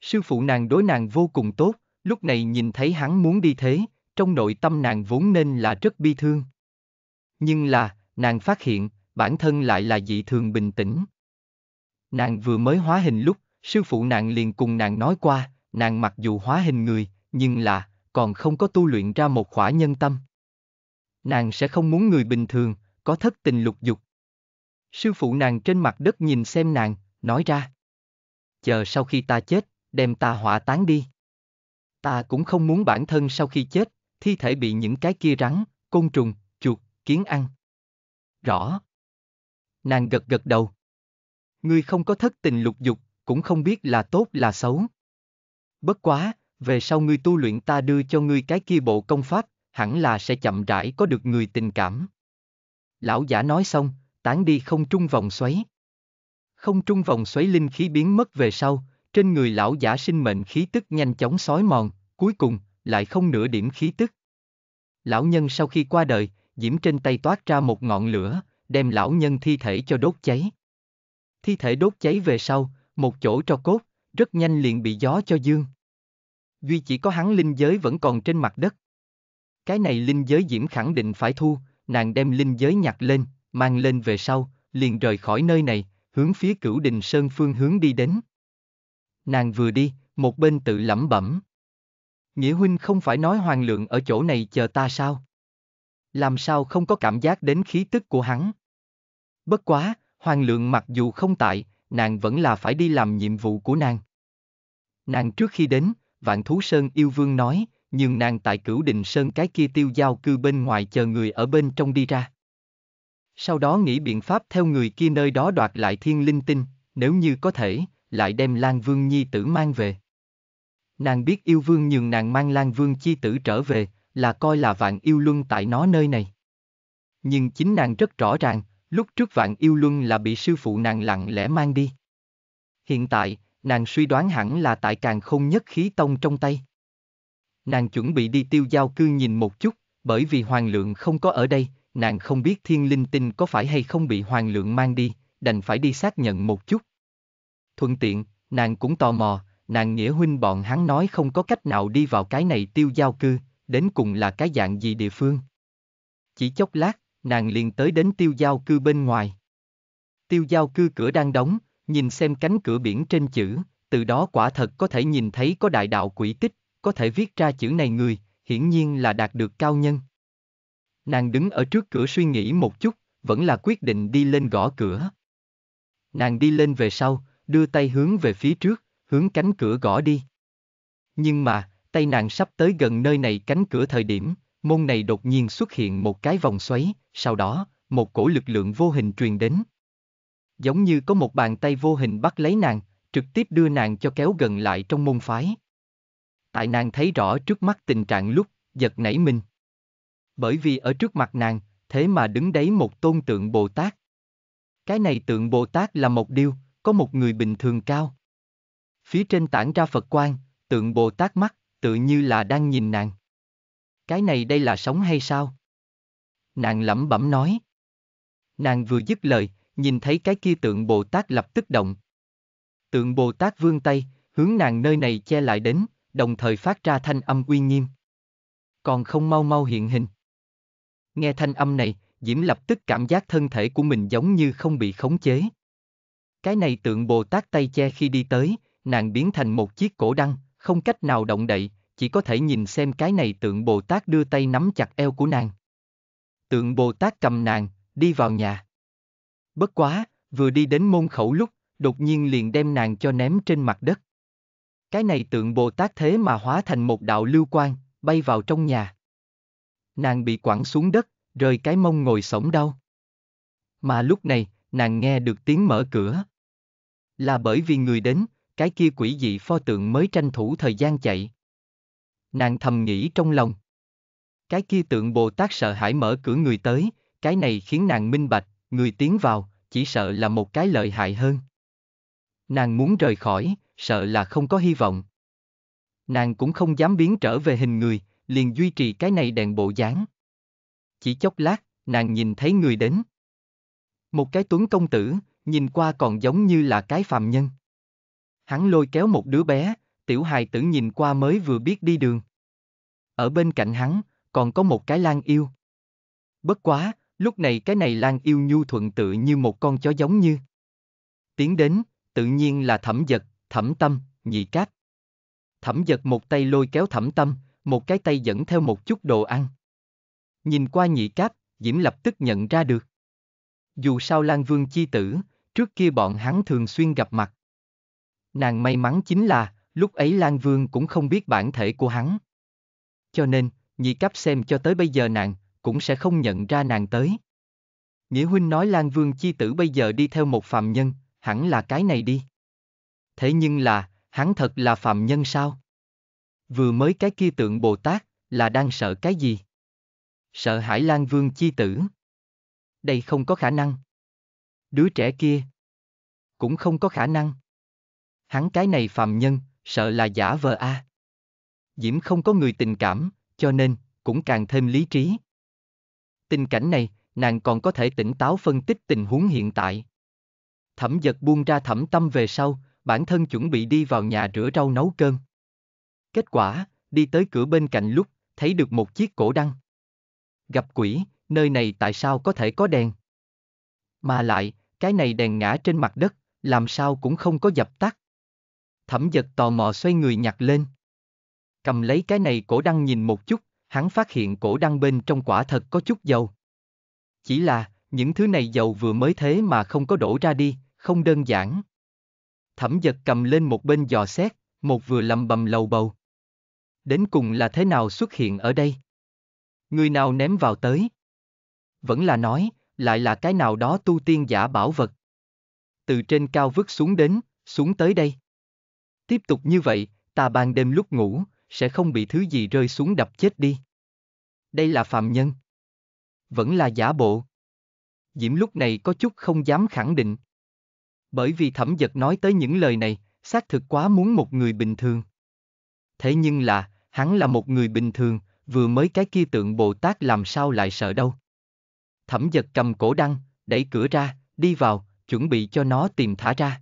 Sư phụ nàng đối nàng vô cùng tốt, lúc này nhìn thấy hắn muốn đi thế, trong nội tâm nàng vốn nên là rất bi thương. Nhưng là, nàng phát hiện, bản thân lại là dị thường bình tĩnh. Nàng vừa mới hóa hình lúc, sư phụ nàng liền cùng nàng nói qua, nàng mặc dù hóa hình người, nhưng là, còn không có tu luyện ra một khỏa nhân tâm. Nàng sẽ không muốn người bình thường, có thất tình lục dục. Sư phụ nàng trên mặt đất nhìn xem nàng, nói ra. Chờ sau khi ta chết, đem ta hỏa tán đi. Ta cũng không muốn bản thân sau khi chết, thi thể bị những cái kia rắn, côn trùng, chuột, kiến ăn. Rõ. Nàng gật gật đầu. Ngươi không có thất tình lục dục, cũng không biết là tốt là xấu. Bất quá, về sau ngươi tu luyện ta đưa cho ngươi cái kia bộ công pháp, hẳn là sẽ chậm rãi có được người tình cảm lão giả nói xong, tán đi không trung vòng xoáy. Không trung vòng xoáy linh khí biến mất về sau, trên người lão giả sinh mệnh khí tức nhanh chóng xói mòn, cuối cùng, lại không nửa điểm khí tức. Lão nhân sau khi qua đời, diễm trên tay toát ra một ngọn lửa, đem lão nhân thi thể cho đốt cháy. Thi thể đốt cháy về sau, một chỗ cho cốt, rất nhanh liền bị gió cho dương. Duy chỉ có hắn linh giới vẫn còn trên mặt đất. Cái này linh giới diễm khẳng định phải thu, nàng đem linh giới nhặt lên, mang lên về sau, liền rời khỏi nơi này, hướng phía cửu đình sơn phương hướng đi đến. Nàng vừa đi, một bên tự lẩm bẩm. Nghĩa huynh không phải nói hoàng lượng ở chỗ này chờ ta sao? Làm sao không có cảm giác đến khí tức của hắn? Bất quá, hoàng lượng mặc dù không tại, nàng vẫn là phải đi làm nhiệm vụ của nàng. Nàng trước khi đến, vạn thú sơn yêu vương nói, nhưng nàng tại cửu đình sơn cái kia tiêu giao cư bên ngoài chờ người ở bên trong đi ra. Sau đó nghĩ biện pháp theo người kia nơi đó đoạt lại thiên linh tinh, nếu như có thể, lại đem Lan Vương Nhi tử mang về. Nàng biết yêu vương nhường nàng mang Lan Vương Chi tử trở về, là coi là vạn yêu luân tại nó nơi này. Nhưng chính nàng rất rõ ràng, lúc trước vạn yêu luân là bị sư phụ nàng lặng lẽ mang đi. Hiện tại, nàng suy đoán hẳn là tại càng không nhất khí tông trong tay nàng chuẩn bị đi tiêu giao cư nhìn một chút, bởi vì hoàng lượng không có ở đây, nàng không biết thiên linh tinh có phải hay không bị hoàng lượng mang đi, đành phải đi xác nhận một chút. Thuận tiện, nàng cũng tò mò, nàng nghĩa huynh bọn hắn nói không có cách nào đi vào cái này tiêu giao cư, đến cùng là cái dạng gì địa phương. Chỉ chốc lát, nàng liền tới đến tiêu giao cư bên ngoài. Tiêu giao cư cửa đang đóng, nhìn xem cánh cửa biển trên chữ, từ đó quả thật có thể nhìn thấy có đại đạo quỷ tích, có thể viết ra chữ này người, hiển nhiên là đạt được cao nhân. Nàng đứng ở trước cửa suy nghĩ một chút, vẫn là quyết định đi lên gõ cửa. Nàng đi lên về sau, đưa tay hướng về phía trước, hướng cánh cửa gõ đi. Nhưng mà, tay nàng sắp tới gần nơi này cánh cửa thời điểm, môn này đột nhiên xuất hiện một cái vòng xoáy, sau đó, một cổ lực lượng vô hình truyền đến. Giống như có một bàn tay vô hình bắt lấy nàng, trực tiếp đưa nàng cho kéo gần lại trong môn phái tại nàng thấy rõ trước mắt tình trạng lúc, giật nảy mình. Bởi vì ở trước mặt nàng, thế mà đứng đấy một tôn tượng Bồ Tát. Cái này tượng Bồ Tát là một điều, có một người bình thường cao. Phía trên tản ra Phật quan, tượng Bồ Tát mắt, tự như là đang nhìn nàng. Cái này đây là sống hay sao? Nàng lẩm bẩm nói. Nàng vừa dứt lời, nhìn thấy cái kia tượng Bồ Tát lập tức động. Tượng Bồ Tát vươn tay, hướng nàng nơi này che lại đến, đồng thời phát ra thanh âm uy nghiêm. Còn không mau mau hiện hình. Nghe thanh âm này, Diễm lập tức cảm giác thân thể của mình giống như không bị khống chế. Cái này tượng Bồ Tát tay che khi đi tới, nàng biến thành một chiếc cổ đăng, không cách nào động đậy, chỉ có thể nhìn xem cái này tượng Bồ Tát đưa tay nắm chặt eo của nàng. Tượng Bồ Tát cầm nàng, đi vào nhà. Bất quá, vừa đi đến môn khẩu lúc, đột nhiên liền đem nàng cho ném trên mặt đất. Cái này tượng Bồ Tát thế mà hóa thành một đạo lưu quang, bay vào trong nhà. Nàng bị quẳng xuống đất, rời cái mông ngồi sổng đau. Mà lúc này, nàng nghe được tiếng mở cửa. Là bởi vì người đến, cái kia quỷ dị pho tượng mới tranh thủ thời gian chạy. Nàng thầm nghĩ trong lòng. Cái kia tượng Bồ Tát sợ hãi mở cửa người tới, cái này khiến nàng minh bạch, người tiến vào, chỉ sợ là một cái lợi hại hơn. Nàng muốn rời khỏi, sợ là không có hy vọng. Nàng cũng không dám biến trở về hình người, liền duy trì cái này đèn bộ dáng. Chỉ chốc lát, nàng nhìn thấy người đến. Một cái tuấn công tử, nhìn qua còn giống như là cái phàm nhân. Hắn lôi kéo một đứa bé, tiểu hài tử nhìn qua mới vừa biết đi đường. Ở bên cạnh hắn, còn có một cái lang yêu. Bất quá, lúc này cái này lang yêu nhu thuận tự như một con chó giống như. Tiến đến, tự nhiên là thẩm giật, thẩm tâm, nhị cáp. Thẩm giật một tay lôi kéo thẩm tâm, một cái tay dẫn theo một chút đồ ăn. Nhìn qua nhị cáp, Diễm lập tức nhận ra được. Dù sao Lan Vương chi tử, trước kia bọn hắn thường xuyên gặp mặt. Nàng may mắn chính là, lúc ấy Lan Vương cũng không biết bản thể của hắn. Cho nên, nhị cấp xem cho tới bây giờ nàng, cũng sẽ không nhận ra nàng tới. Nghĩa huynh nói Lan Vương chi tử bây giờ đi theo một phàm nhân, hẳn là cái này đi thế nhưng là, hắn thật là phạm nhân sao? Vừa mới cái kia tượng Bồ Tát, là đang sợ cái gì? Sợ Hải Lan Vương chi tử. Đây không có khả năng. Đứa trẻ kia. Cũng không có khả năng. Hắn cái này phàm nhân, sợ là giả vờ a. À. Diễm không có người tình cảm, cho nên, cũng càng thêm lý trí. Tình cảnh này, nàng còn có thể tỉnh táo phân tích tình huống hiện tại. Thẩm giật buông ra thẩm tâm về sau, bản thân chuẩn bị đi vào nhà rửa rau nấu cơm. Kết quả, đi tới cửa bên cạnh lúc, thấy được một chiếc cổ đăng. Gặp quỷ, nơi này tại sao có thể có đèn? Mà lại, cái này đèn ngã trên mặt đất, làm sao cũng không có dập tắt. Thẩm giật tò mò xoay người nhặt lên. Cầm lấy cái này cổ đăng nhìn một chút, hắn phát hiện cổ đăng bên trong quả thật có chút dầu. Chỉ là, những thứ này dầu vừa mới thế mà không có đổ ra đi, không đơn giản thẩm giật cầm lên một bên dò xét, một vừa lầm bầm lầu bầu. Đến cùng là thế nào xuất hiện ở đây? Người nào ném vào tới? Vẫn là nói, lại là cái nào đó tu tiên giả bảo vật. Từ trên cao vứt xuống đến, xuống tới đây. Tiếp tục như vậy, ta ban đêm lúc ngủ, sẽ không bị thứ gì rơi xuống đập chết đi. Đây là phàm nhân. Vẫn là giả bộ. Diễm lúc này có chút không dám khẳng định bởi vì thẩm giật nói tới những lời này, xác thực quá muốn một người bình thường. Thế nhưng là, hắn là một người bình thường, vừa mới cái kia tượng Bồ Tát làm sao lại sợ đâu. Thẩm giật cầm cổ đăng, đẩy cửa ra, đi vào, chuẩn bị cho nó tìm thả ra.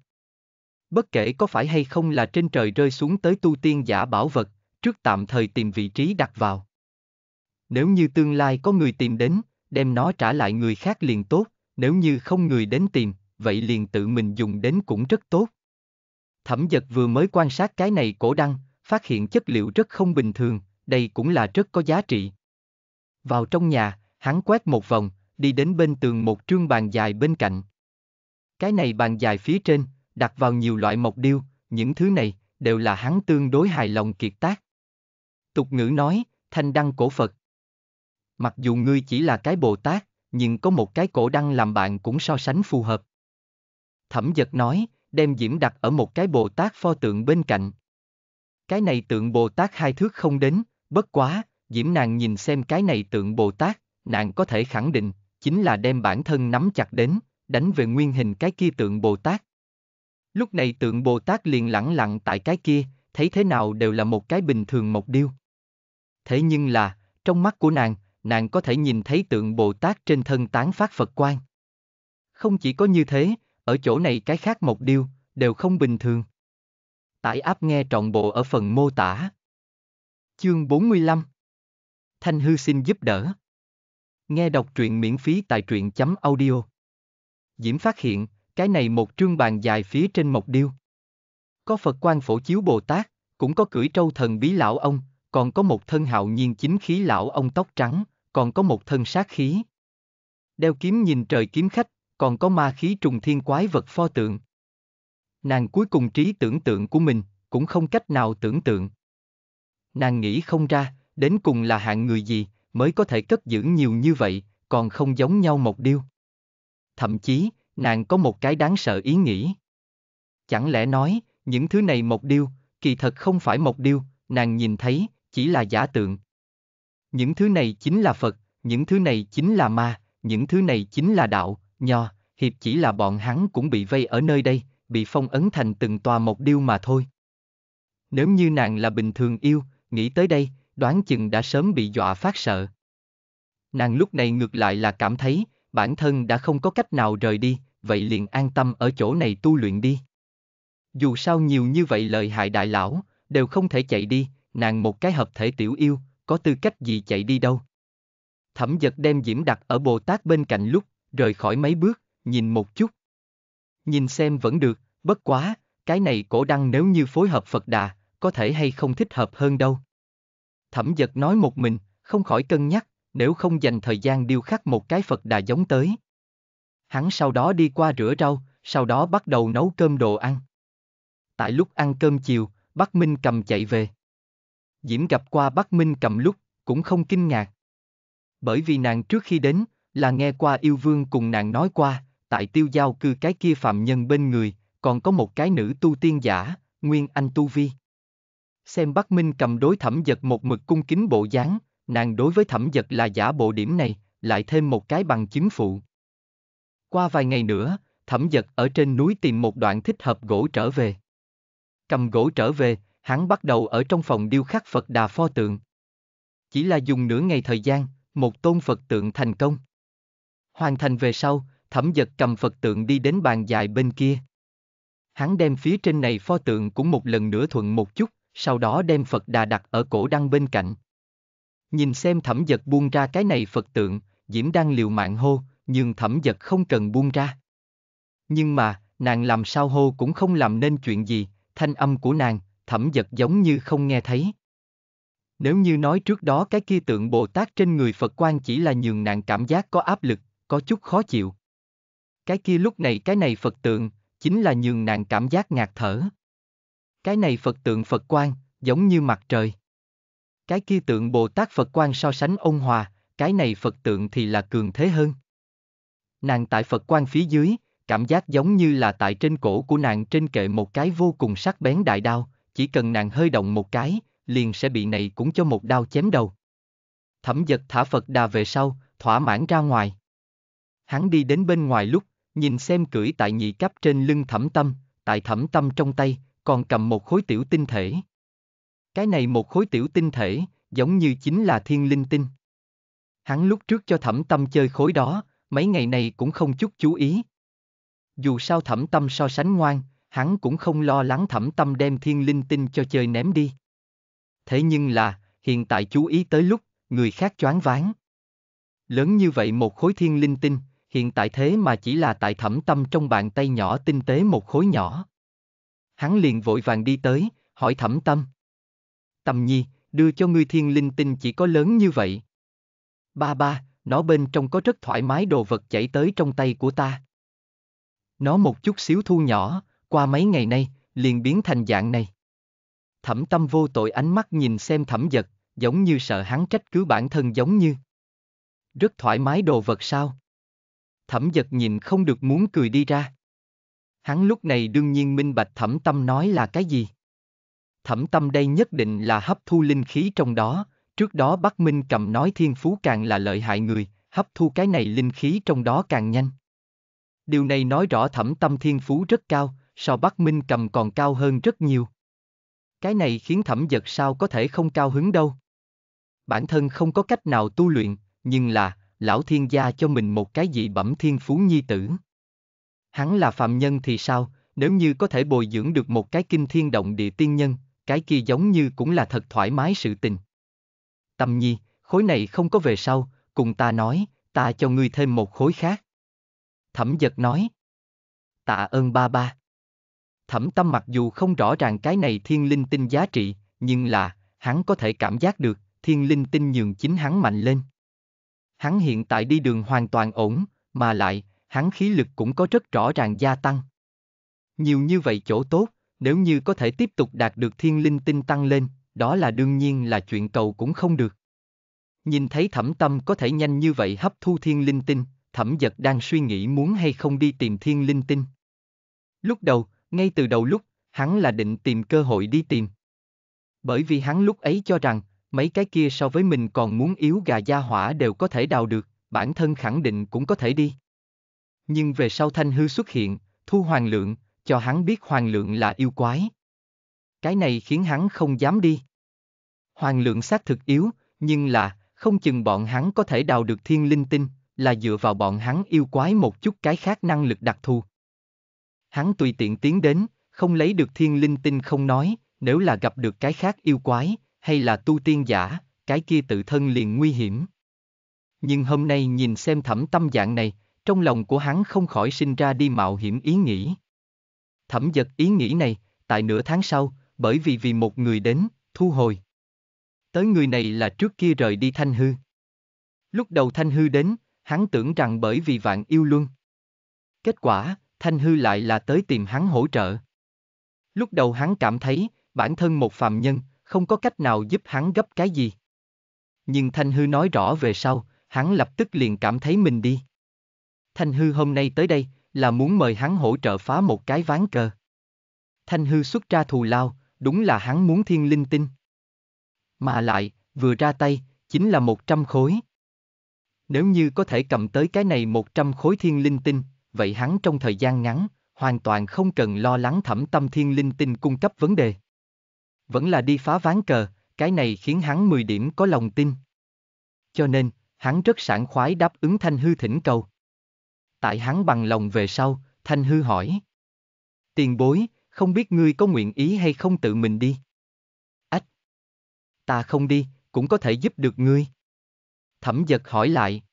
Bất kể có phải hay không là trên trời rơi xuống tới tu tiên giả bảo vật, trước tạm thời tìm vị trí đặt vào. Nếu như tương lai có người tìm đến, đem nó trả lại người khác liền tốt, nếu như không người đến tìm, vậy liền tự mình dùng đến cũng rất tốt. Thẩm giật vừa mới quan sát cái này cổ đăng, phát hiện chất liệu rất không bình thường, đây cũng là rất có giá trị. Vào trong nhà, hắn quét một vòng, đi đến bên tường một trương bàn dài bên cạnh. Cái này bàn dài phía trên, đặt vào nhiều loại mộc điêu, những thứ này, đều là hắn tương đối hài lòng kiệt tác. Tục ngữ nói, thanh đăng cổ Phật. Mặc dù ngươi chỉ là cái Bồ Tát, nhưng có một cái cổ đăng làm bạn cũng so sánh phù hợp thẩm giật nói, đem diễm đặt ở một cái Bồ Tát pho tượng bên cạnh. Cái này tượng Bồ Tát hai thước không đến, bất quá, diễm nàng nhìn xem cái này tượng Bồ Tát, nàng có thể khẳng định, chính là đem bản thân nắm chặt đến, đánh về nguyên hình cái kia tượng Bồ Tát. Lúc này tượng Bồ Tát liền lẳng lặng tại cái kia, thấy thế nào đều là một cái bình thường một điêu. Thế nhưng là, trong mắt của nàng, nàng có thể nhìn thấy tượng Bồ Tát trên thân tán phát Phật quan. Không chỉ có như thế, ở chỗ này cái khác một điều, đều không bình thường. Tải áp nghe trọn bộ ở phần mô tả. Chương 45 Thanh Hư xin giúp đỡ. Nghe đọc truyện miễn phí tại truyện chấm audio. Diễm phát hiện, cái này một trương bàn dài phía trên một điêu. Có Phật quan phổ chiếu Bồ Tát, cũng có cưỡi trâu thần bí lão ông, còn có một thân hạo nhiên chính khí lão ông tóc trắng, còn có một thân sát khí. Đeo kiếm nhìn trời kiếm khách, còn có ma khí trùng thiên quái vật pho tượng. Nàng cuối cùng trí tưởng tượng của mình, cũng không cách nào tưởng tượng. Nàng nghĩ không ra, đến cùng là hạng người gì, mới có thể cất giữ nhiều như vậy, còn không giống nhau một điều. Thậm chí, nàng có một cái đáng sợ ý nghĩ. Chẳng lẽ nói, những thứ này một điều, kỳ thật không phải một điều, nàng nhìn thấy, chỉ là giả tượng. Những thứ này chính là Phật, những thứ này chính là ma, những thứ này chính là đạo, Nho, hiệp chỉ là bọn hắn cũng bị vây ở nơi đây, bị phong ấn thành từng tòa một điêu mà thôi. Nếu như nàng là bình thường yêu, nghĩ tới đây, đoán chừng đã sớm bị dọa phát sợ. Nàng lúc này ngược lại là cảm thấy, bản thân đã không có cách nào rời đi, vậy liền an tâm ở chỗ này tu luyện đi. Dù sao nhiều như vậy lợi hại đại lão, đều không thể chạy đi, nàng một cái hợp thể tiểu yêu, có tư cách gì chạy đi đâu. Thẩm giật đem diễm đặt ở Bồ Tát bên cạnh lúc, rời khỏi mấy bước, nhìn một chút. Nhìn xem vẫn được, bất quá, cái này cổ đăng nếu như phối hợp Phật Đà, có thể hay không thích hợp hơn đâu. Thẩm giật nói một mình, không khỏi cân nhắc, nếu không dành thời gian điêu khắc một cái Phật Đà giống tới. Hắn sau đó đi qua rửa rau, sau đó bắt đầu nấu cơm đồ ăn. Tại lúc ăn cơm chiều, Bắc Minh cầm chạy về. Diễm gặp qua Bắc Minh cầm lúc, cũng không kinh ngạc. Bởi vì nàng trước khi đến, là nghe qua yêu vương cùng nàng nói qua, tại tiêu giao cư cái kia phạm nhân bên người, còn có một cái nữ tu tiên giả, nguyên anh tu vi. Xem Bắc Minh cầm đối thẩm giật một mực cung kính bộ dáng, nàng đối với thẩm giật là giả bộ điểm này, lại thêm một cái bằng chứng phụ. Qua vài ngày nữa, thẩm giật ở trên núi tìm một đoạn thích hợp gỗ trở về. Cầm gỗ trở về, hắn bắt đầu ở trong phòng điêu khắc Phật Đà pho tượng. Chỉ là dùng nửa ngày thời gian, một tôn Phật tượng thành công. Hoàn thành về sau, thẩm giật cầm Phật tượng đi đến bàn dài bên kia. Hắn đem phía trên này pho tượng cũng một lần nữa thuận một chút, sau đó đem Phật đà đặt ở cổ đăng bên cạnh. Nhìn xem thẩm giật buông ra cái này Phật tượng, Diễm đang liều mạng hô, nhưng thẩm giật không cần buông ra. Nhưng mà, nàng làm sao hô cũng không làm nên chuyện gì, thanh âm của nàng, thẩm giật giống như không nghe thấy. Nếu như nói trước đó cái kia tượng Bồ Tát trên người Phật quan chỉ là nhường nàng cảm giác có áp lực, có chút khó chịu. Cái kia lúc này cái này Phật tượng, chính là nhường nàng cảm giác ngạt thở. Cái này Phật tượng Phật quan, giống như mặt trời. Cái kia tượng Bồ Tát Phật quan so sánh ôn hòa, cái này Phật tượng thì là cường thế hơn. Nàng tại Phật quan phía dưới, cảm giác giống như là tại trên cổ của nàng trên kệ một cái vô cùng sắc bén đại đao, chỉ cần nàng hơi động một cái, liền sẽ bị này cũng cho một đao chém đầu. Thẩm giật thả Phật đà về sau, thỏa mãn ra ngoài. Hắn đi đến bên ngoài lúc, nhìn xem cưỡi tại nhị cấp trên lưng thẩm tâm, tại thẩm tâm trong tay, còn cầm một khối tiểu tinh thể. Cái này một khối tiểu tinh thể, giống như chính là thiên linh tinh. Hắn lúc trước cho thẩm tâm chơi khối đó, mấy ngày này cũng không chút chú ý. Dù sao thẩm tâm so sánh ngoan, hắn cũng không lo lắng thẩm tâm đem thiên linh tinh cho chơi ném đi. Thế nhưng là, hiện tại chú ý tới lúc, người khác choáng váng. Lớn như vậy một khối thiên linh tinh, hiện tại thế mà chỉ là tại thẩm tâm trong bàn tay nhỏ tinh tế một khối nhỏ. Hắn liền vội vàng đi tới, hỏi thẩm tâm. Tâm nhi, đưa cho ngươi thiên linh tinh chỉ có lớn như vậy. Ba ba, nó bên trong có rất thoải mái đồ vật chảy tới trong tay của ta. Nó một chút xíu thu nhỏ, qua mấy ngày nay, liền biến thành dạng này. Thẩm tâm vô tội ánh mắt nhìn xem thẩm giật, giống như sợ hắn trách cứ bản thân giống như. Rất thoải mái đồ vật sao? thẩm giật nhìn không được muốn cười đi ra. Hắn lúc này đương nhiên minh bạch thẩm tâm nói là cái gì. Thẩm tâm đây nhất định là hấp thu linh khí trong đó, trước đó Bắc Minh cầm nói thiên phú càng là lợi hại người, hấp thu cái này linh khí trong đó càng nhanh. Điều này nói rõ thẩm tâm thiên phú rất cao, so Bắc Minh cầm còn cao hơn rất nhiều. Cái này khiến thẩm giật sao có thể không cao hứng đâu. Bản thân không có cách nào tu luyện, nhưng là, lão thiên gia cho mình một cái dị bẩm thiên phú nhi tử. Hắn là phạm nhân thì sao, nếu như có thể bồi dưỡng được một cái kinh thiên động địa tiên nhân, cái kia giống như cũng là thật thoải mái sự tình. Tâm nhi, khối này không có về sau, cùng ta nói, ta cho ngươi thêm một khối khác. Thẩm giật nói. Tạ ơn ba ba. Thẩm tâm mặc dù không rõ ràng cái này thiên linh tinh giá trị, nhưng là, hắn có thể cảm giác được, thiên linh tinh nhường chính hắn mạnh lên. Hắn hiện tại đi đường hoàn toàn ổn, mà lại, hắn khí lực cũng có rất rõ ràng gia tăng. Nhiều như vậy chỗ tốt, nếu như có thể tiếp tục đạt được thiên linh tinh tăng lên, đó là đương nhiên là chuyện cầu cũng không được. Nhìn thấy thẩm tâm có thể nhanh như vậy hấp thu thiên linh tinh, thẩm giật đang suy nghĩ muốn hay không đi tìm thiên linh tinh. Lúc đầu, ngay từ đầu lúc, hắn là định tìm cơ hội đi tìm. Bởi vì hắn lúc ấy cho rằng, mấy cái kia so với mình còn muốn yếu gà gia hỏa đều có thể đào được, bản thân khẳng định cũng có thể đi. Nhưng về sau Thanh Hư xuất hiện, thu hoàng lượng, cho hắn biết hoàng lượng là yêu quái. Cái này khiến hắn không dám đi. Hoàng lượng xác thực yếu, nhưng là, không chừng bọn hắn có thể đào được thiên linh tinh, là dựa vào bọn hắn yêu quái một chút cái khác năng lực đặc thù. Hắn tùy tiện tiến đến, không lấy được thiên linh tinh không nói, nếu là gặp được cái khác yêu quái, hay là tu tiên giả, cái kia tự thân liền nguy hiểm. Nhưng hôm nay nhìn xem thẩm tâm dạng này, trong lòng của hắn không khỏi sinh ra đi mạo hiểm ý nghĩ. Thẩm giật ý nghĩ này, tại nửa tháng sau, bởi vì vì một người đến, thu hồi. Tới người này là trước kia rời đi Thanh Hư. Lúc đầu Thanh Hư đến, hắn tưởng rằng bởi vì vạn yêu luân. Kết quả, Thanh Hư lại là tới tìm hắn hỗ trợ. Lúc đầu hắn cảm thấy, bản thân một phàm nhân, không có cách nào giúp hắn gấp cái gì. Nhưng Thanh Hư nói rõ về sau, hắn lập tức liền cảm thấy mình đi. Thanh Hư hôm nay tới đây là muốn mời hắn hỗ trợ phá một cái ván cờ. Thanh Hư xuất ra thù lao, đúng là hắn muốn thiên linh tinh. Mà lại, vừa ra tay, chính là một trăm khối. Nếu như có thể cầm tới cái này một trăm khối thiên linh tinh, vậy hắn trong thời gian ngắn, hoàn toàn không cần lo lắng thẩm tâm thiên linh tinh cung cấp vấn đề vẫn là đi phá ván cờ, cái này khiến hắn 10 điểm có lòng tin. Cho nên, hắn rất sảng khoái đáp ứng Thanh Hư thỉnh cầu. Tại hắn bằng lòng về sau, Thanh Hư hỏi. Tiền bối, không biết ngươi có nguyện ý hay không tự mình đi? Ách! Ta không đi, cũng có thể giúp được ngươi. Thẩm giật hỏi lại.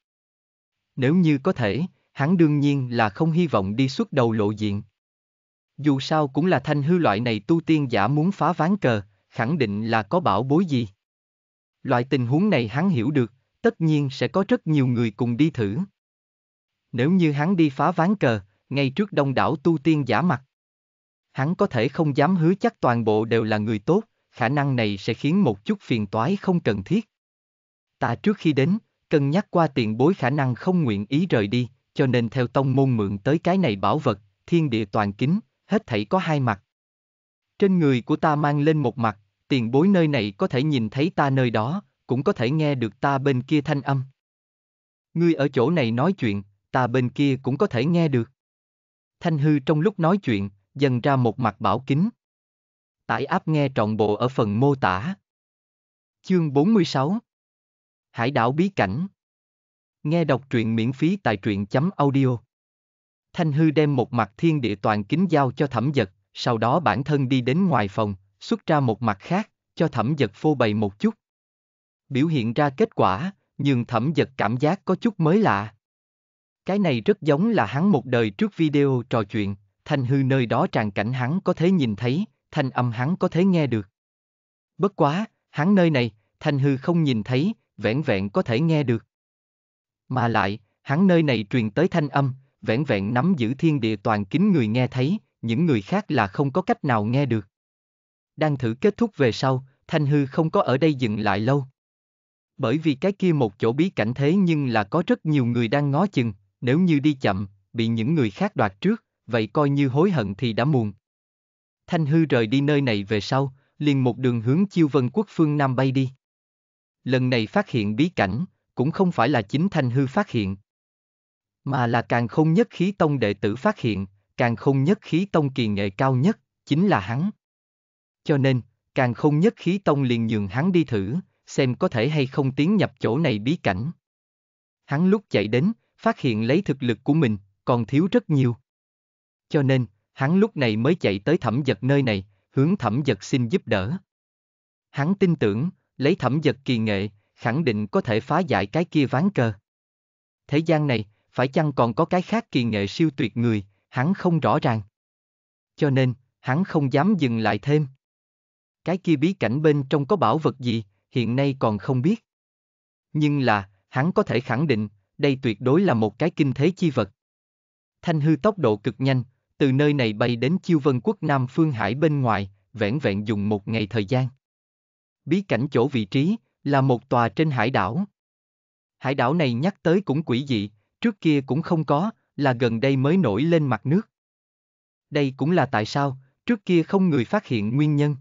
Nếu như có thể, hắn đương nhiên là không hy vọng đi suốt đầu lộ diện. Dù sao cũng là thanh hư loại này tu tiên giả muốn phá ván cờ, khẳng định là có bảo bối gì. Loại tình huống này hắn hiểu được, tất nhiên sẽ có rất nhiều người cùng đi thử. Nếu như hắn đi phá ván cờ, ngay trước đông đảo tu tiên giả mặt. Hắn có thể không dám hứa chắc toàn bộ đều là người tốt, khả năng này sẽ khiến một chút phiền toái không cần thiết. Ta trước khi đến, cân nhắc qua tiền bối khả năng không nguyện ý rời đi, cho nên theo tông môn mượn tới cái này bảo vật, thiên địa toàn kính, hết thảy có hai mặt. Trên người của ta mang lên một mặt, tiền bối nơi này có thể nhìn thấy ta nơi đó, cũng có thể nghe được ta bên kia thanh âm. Ngươi ở chỗ này nói chuyện, ta bên kia cũng có thể nghe được. Thanh hư trong lúc nói chuyện, dần ra một mặt bảo kính. Tải áp nghe trọn bộ ở phần mô tả. Chương 46 Hải đảo bí cảnh Nghe đọc truyện miễn phí tại truyện chấm audio Thanh Hư đem một mặt thiên địa toàn kính giao cho thẩm giật, sau đó bản thân đi đến ngoài phòng, xuất ra một mặt khác, cho thẩm giật phô bày một chút. Biểu hiện ra kết quả, nhưng thẩm giật cảm giác có chút mới lạ. Cái này rất giống là hắn một đời trước video trò chuyện, thanh hư nơi đó tràn cảnh hắn có thể nhìn thấy, thanh âm hắn có thể nghe được. Bất quá, hắn nơi này, thanh hư không nhìn thấy, vẹn vẹn có thể nghe được. Mà lại, hắn nơi này truyền tới thanh âm, vẻn vẹn nắm giữ thiên địa toàn kính người nghe thấy, những người khác là không có cách nào nghe được. Đang thử kết thúc về sau, Thanh Hư không có ở đây dừng lại lâu. Bởi vì cái kia một chỗ bí cảnh thế nhưng là có rất nhiều người đang ngó chừng, nếu như đi chậm, bị những người khác đoạt trước, vậy coi như hối hận thì đã muộn. Thanh Hư rời đi nơi này về sau, liền một đường hướng chiêu vân quốc phương Nam bay đi. Lần này phát hiện bí cảnh, cũng không phải là chính Thanh Hư phát hiện, mà là càng không nhất khí tông đệ tử phát hiện, càng không nhất khí tông kỳ nghệ cao nhất, chính là hắn. Cho nên, càng không nhất khí tông liền nhường hắn đi thử, xem có thể hay không tiến nhập chỗ này bí cảnh. Hắn lúc chạy đến, phát hiện lấy thực lực của mình, còn thiếu rất nhiều. Cho nên, hắn lúc này mới chạy tới thẩm giật nơi này, hướng thẩm giật xin giúp đỡ. Hắn tin tưởng, lấy thẩm giật kỳ nghệ, khẳng định có thể phá giải cái kia ván cờ. Thế gian này, phải chăng còn có cái khác kỳ nghệ siêu tuyệt người, hắn không rõ ràng. Cho nên, hắn không dám dừng lại thêm. Cái kia bí cảnh bên trong có bảo vật gì, hiện nay còn không biết. Nhưng là, hắn có thể khẳng định, đây tuyệt đối là một cái kinh thế chi vật. Thanh hư tốc độ cực nhanh, từ nơi này bay đến chiêu vân quốc Nam Phương Hải bên ngoài, vẻn vẹn dùng một ngày thời gian. Bí cảnh chỗ vị trí, là một tòa trên hải đảo. Hải đảo này nhắc tới cũng quỷ dị, Trước kia cũng không có, là gần đây mới nổi lên mặt nước. Đây cũng là tại sao, trước kia không người phát hiện nguyên nhân.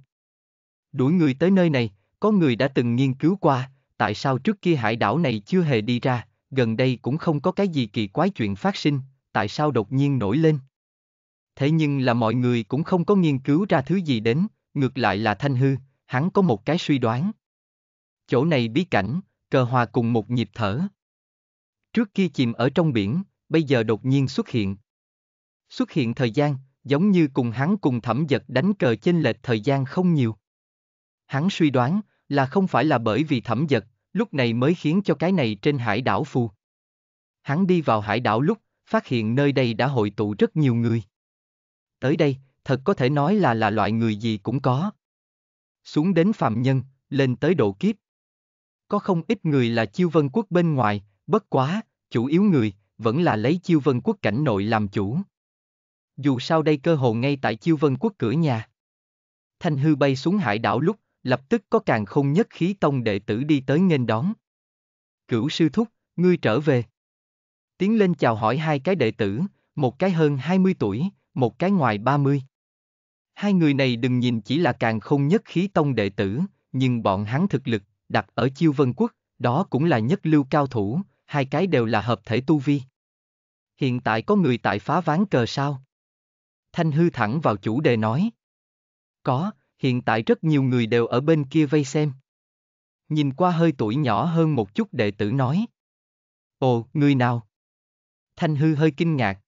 Đuổi người tới nơi này, có người đã từng nghiên cứu qua, tại sao trước kia hải đảo này chưa hề đi ra, gần đây cũng không có cái gì kỳ quái chuyện phát sinh, tại sao đột nhiên nổi lên. Thế nhưng là mọi người cũng không có nghiên cứu ra thứ gì đến, ngược lại là Thanh Hư, hắn có một cái suy đoán. Chỗ này bí cảnh, cờ hòa cùng một nhịp thở. Trước kia chìm ở trong biển, bây giờ đột nhiên xuất hiện. Xuất hiện thời gian, giống như cùng hắn cùng thẩm giật đánh cờ chênh lệch thời gian không nhiều. Hắn suy đoán là không phải là bởi vì thẩm giật, lúc này mới khiến cho cái này trên hải đảo phù. Hắn đi vào hải đảo lúc, phát hiện nơi đây đã hội tụ rất nhiều người. Tới đây, thật có thể nói là là loại người gì cũng có. Xuống đến phạm nhân, lên tới độ kiếp. Có không ít người là chiêu vân quốc bên ngoài, bất quá, chủ yếu người, vẫn là lấy chiêu vân quốc cảnh nội làm chủ. Dù sao đây cơ hồ ngay tại chiêu vân quốc cửa nhà. Thanh hư bay xuống hải đảo lúc, lập tức có càng không nhất khí tông đệ tử đi tới nghênh đón. Cửu sư thúc, ngươi trở về. Tiến lên chào hỏi hai cái đệ tử, một cái hơn 20 tuổi, một cái ngoài 30. Hai người này đừng nhìn chỉ là càng không nhất khí tông đệ tử, nhưng bọn hắn thực lực, đặt ở chiêu vân quốc, đó cũng là nhất lưu cao thủ, hai cái đều là hợp thể tu vi. Hiện tại có người tại phá ván cờ sao? Thanh hư thẳng vào chủ đề nói. Có, hiện tại rất nhiều người đều ở bên kia vây xem. Nhìn qua hơi tuổi nhỏ hơn một chút đệ tử nói. Ồ, người nào? Thanh hư hơi kinh ngạc.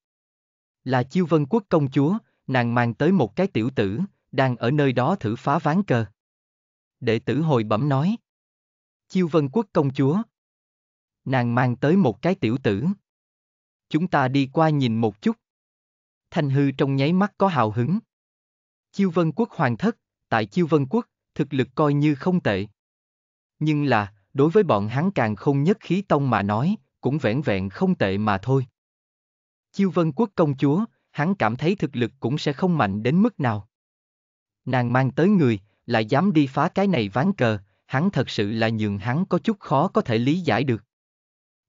Là chiêu vân quốc công chúa, nàng mang tới một cái tiểu tử, đang ở nơi đó thử phá ván cờ. Đệ tử hồi bẩm nói. Chiêu vân quốc công chúa nàng mang tới một cái tiểu tử. Chúng ta đi qua nhìn một chút. Thanh hư trong nháy mắt có hào hứng. Chiêu vân quốc hoàng thất, tại chiêu vân quốc, thực lực coi như không tệ. Nhưng là, đối với bọn hắn càng không nhất khí tông mà nói, cũng vẻn vẹn không tệ mà thôi. Chiêu vân quốc công chúa, hắn cảm thấy thực lực cũng sẽ không mạnh đến mức nào. Nàng mang tới người, lại dám đi phá cái này ván cờ, hắn thật sự là nhường hắn có chút khó có thể lý giải được.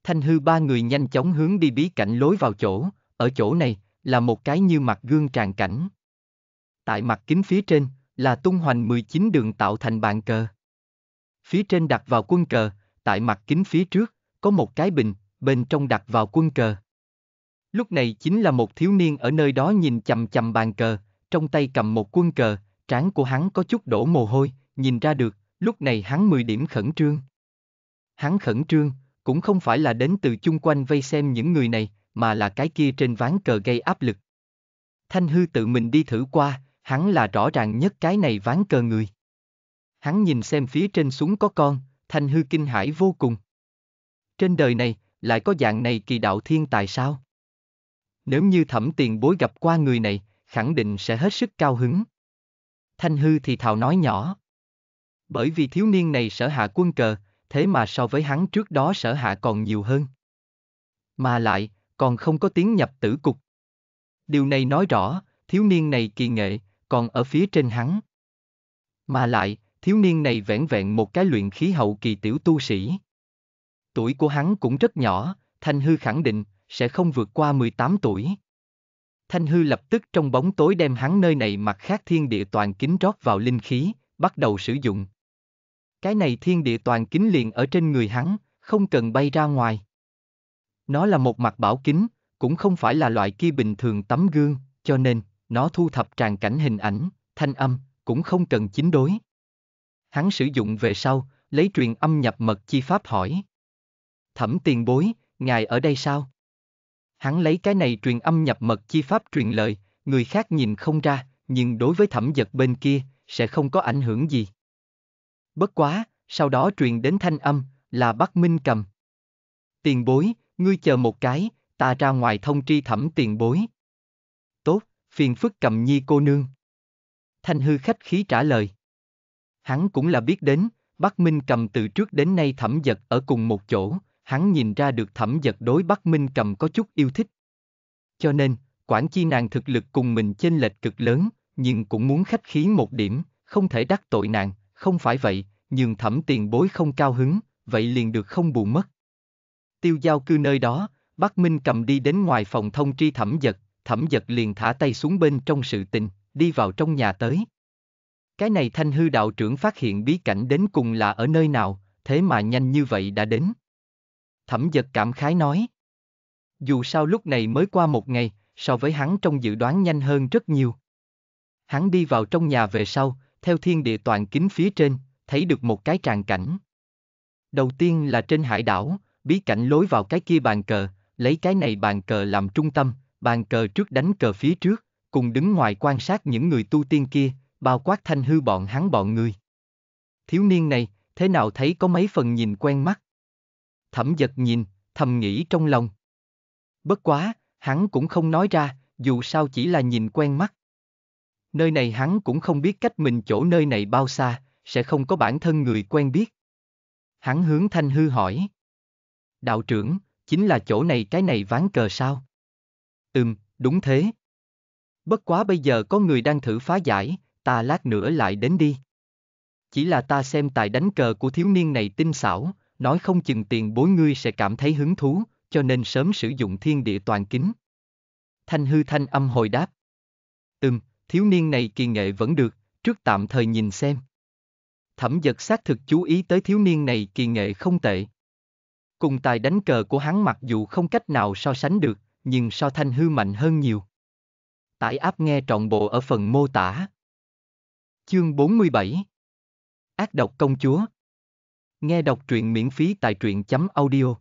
Thanh hư ba người nhanh chóng hướng đi bí cảnh lối vào chỗ, ở chỗ này, là một cái như mặt gương tràn cảnh. Tại mặt kính phía trên, là tung hoành 19 đường tạo thành bàn cờ. Phía trên đặt vào quân cờ, tại mặt kính phía trước, có một cái bình, bên trong đặt vào quân cờ. Lúc này chính là một thiếu niên ở nơi đó nhìn chầm chầm bàn cờ, trong tay cầm một quân cờ, trán của hắn có chút đổ mồ hôi, nhìn ra được, lúc này hắn 10 điểm khẩn trương. Hắn khẩn trương, cũng không phải là đến từ chung quanh vây xem những người này, mà là cái kia trên ván cờ gây áp lực. Thanh hư tự mình đi thử qua, hắn là rõ ràng nhất cái này ván cờ người. Hắn nhìn xem phía trên súng có con, thanh hư kinh hãi vô cùng. Trên đời này, lại có dạng này kỳ đạo thiên tài sao? Nếu như thẩm tiền bối gặp qua người này, khẳng định sẽ hết sức cao hứng. Thanh hư thì thào nói nhỏ. Bởi vì thiếu niên này sở hạ quân cờ, thế mà so với hắn trước đó sở hạ còn nhiều hơn. Mà lại, còn không có tiếng nhập tử cục. Điều này nói rõ, thiếu niên này kỳ nghệ, còn ở phía trên hắn. Mà lại, thiếu niên này vẻn vẹn một cái luyện khí hậu kỳ tiểu tu sĩ. Tuổi của hắn cũng rất nhỏ, Thanh Hư khẳng định, sẽ không vượt qua 18 tuổi. Thanh Hư lập tức trong bóng tối đem hắn nơi này mặt khác thiên địa toàn kính rót vào linh khí, bắt đầu sử dụng. Cái này thiên địa toàn kính liền ở trên người hắn, không cần bay ra ngoài. Nó là một mặt bảo kính, cũng không phải là loại kia bình thường tấm gương, cho nên, nó thu thập tràn cảnh hình ảnh, thanh âm, cũng không cần chính đối. Hắn sử dụng về sau, lấy truyền âm nhập mật chi pháp hỏi. Thẩm tiền bối, ngài ở đây sao? Hắn lấy cái này truyền âm nhập mật chi pháp truyền lời, người khác nhìn không ra, nhưng đối với thẩm giật bên kia, sẽ không có ảnh hưởng gì. Bất quá, sau đó truyền đến thanh âm, là Bắc Minh cầm. Tiền bối, ngươi chờ một cái, ta ra ngoài thông tri thẩm tiền bối. Tốt, phiền phức cầm nhi cô nương. Thanh hư khách khí trả lời. Hắn cũng là biết đến, Bắc Minh cầm từ trước đến nay thẩm giật ở cùng một chỗ, hắn nhìn ra được thẩm giật đối Bắc Minh cầm có chút yêu thích. Cho nên, quản chi nàng thực lực cùng mình chênh lệch cực lớn, nhưng cũng muốn khách khí một điểm, không thể đắc tội nàng, không phải vậy, nhường thẩm tiền bối không cao hứng, vậy liền được không bù mất. Tiêu giao cư nơi đó, Bắc Minh cầm đi đến ngoài phòng thông tri thẩm giật, thẩm giật liền thả tay xuống bên trong sự tình, đi vào trong nhà tới. Cái này thanh hư đạo trưởng phát hiện bí cảnh đến cùng là ở nơi nào, thế mà nhanh như vậy đã đến. Thẩm giật cảm khái nói. Dù sao lúc này mới qua một ngày, so với hắn trong dự đoán nhanh hơn rất nhiều. Hắn đi vào trong nhà về sau, theo thiên địa toàn kính phía trên, thấy được một cái tràng cảnh. Đầu tiên là trên hải đảo, bí cảnh lối vào cái kia bàn cờ, lấy cái này bàn cờ làm trung tâm, bàn cờ trước đánh cờ phía trước, cùng đứng ngoài quan sát những người tu tiên kia, bao quát thanh hư bọn hắn bọn người. Thiếu niên này, thế nào thấy có mấy phần nhìn quen mắt? Thẩm giật nhìn, thầm nghĩ trong lòng. Bất quá, hắn cũng không nói ra, dù sao chỉ là nhìn quen mắt nơi này hắn cũng không biết cách mình chỗ nơi này bao xa, sẽ không có bản thân người quen biết. Hắn hướng Thanh Hư hỏi. Đạo trưởng, chính là chỗ này cái này ván cờ sao? Ừm, đúng thế. Bất quá bây giờ có người đang thử phá giải, ta lát nữa lại đến đi. Chỉ là ta xem tài đánh cờ của thiếu niên này tinh xảo, nói không chừng tiền bối ngươi sẽ cảm thấy hứng thú, cho nên sớm sử dụng thiên địa toàn kính. Thanh hư thanh âm hồi đáp. Ừm, thiếu niên này kỳ nghệ vẫn được, trước tạm thời nhìn xem. Thẩm giật xác thực chú ý tới thiếu niên này kỳ nghệ không tệ. Cùng tài đánh cờ của hắn mặc dù không cách nào so sánh được, nhưng so thanh hư mạnh hơn nhiều. Tải áp nghe trọn bộ ở phần mô tả. Chương 47 Ác độc công chúa Nghe đọc truyện miễn phí tại truyện chấm audio.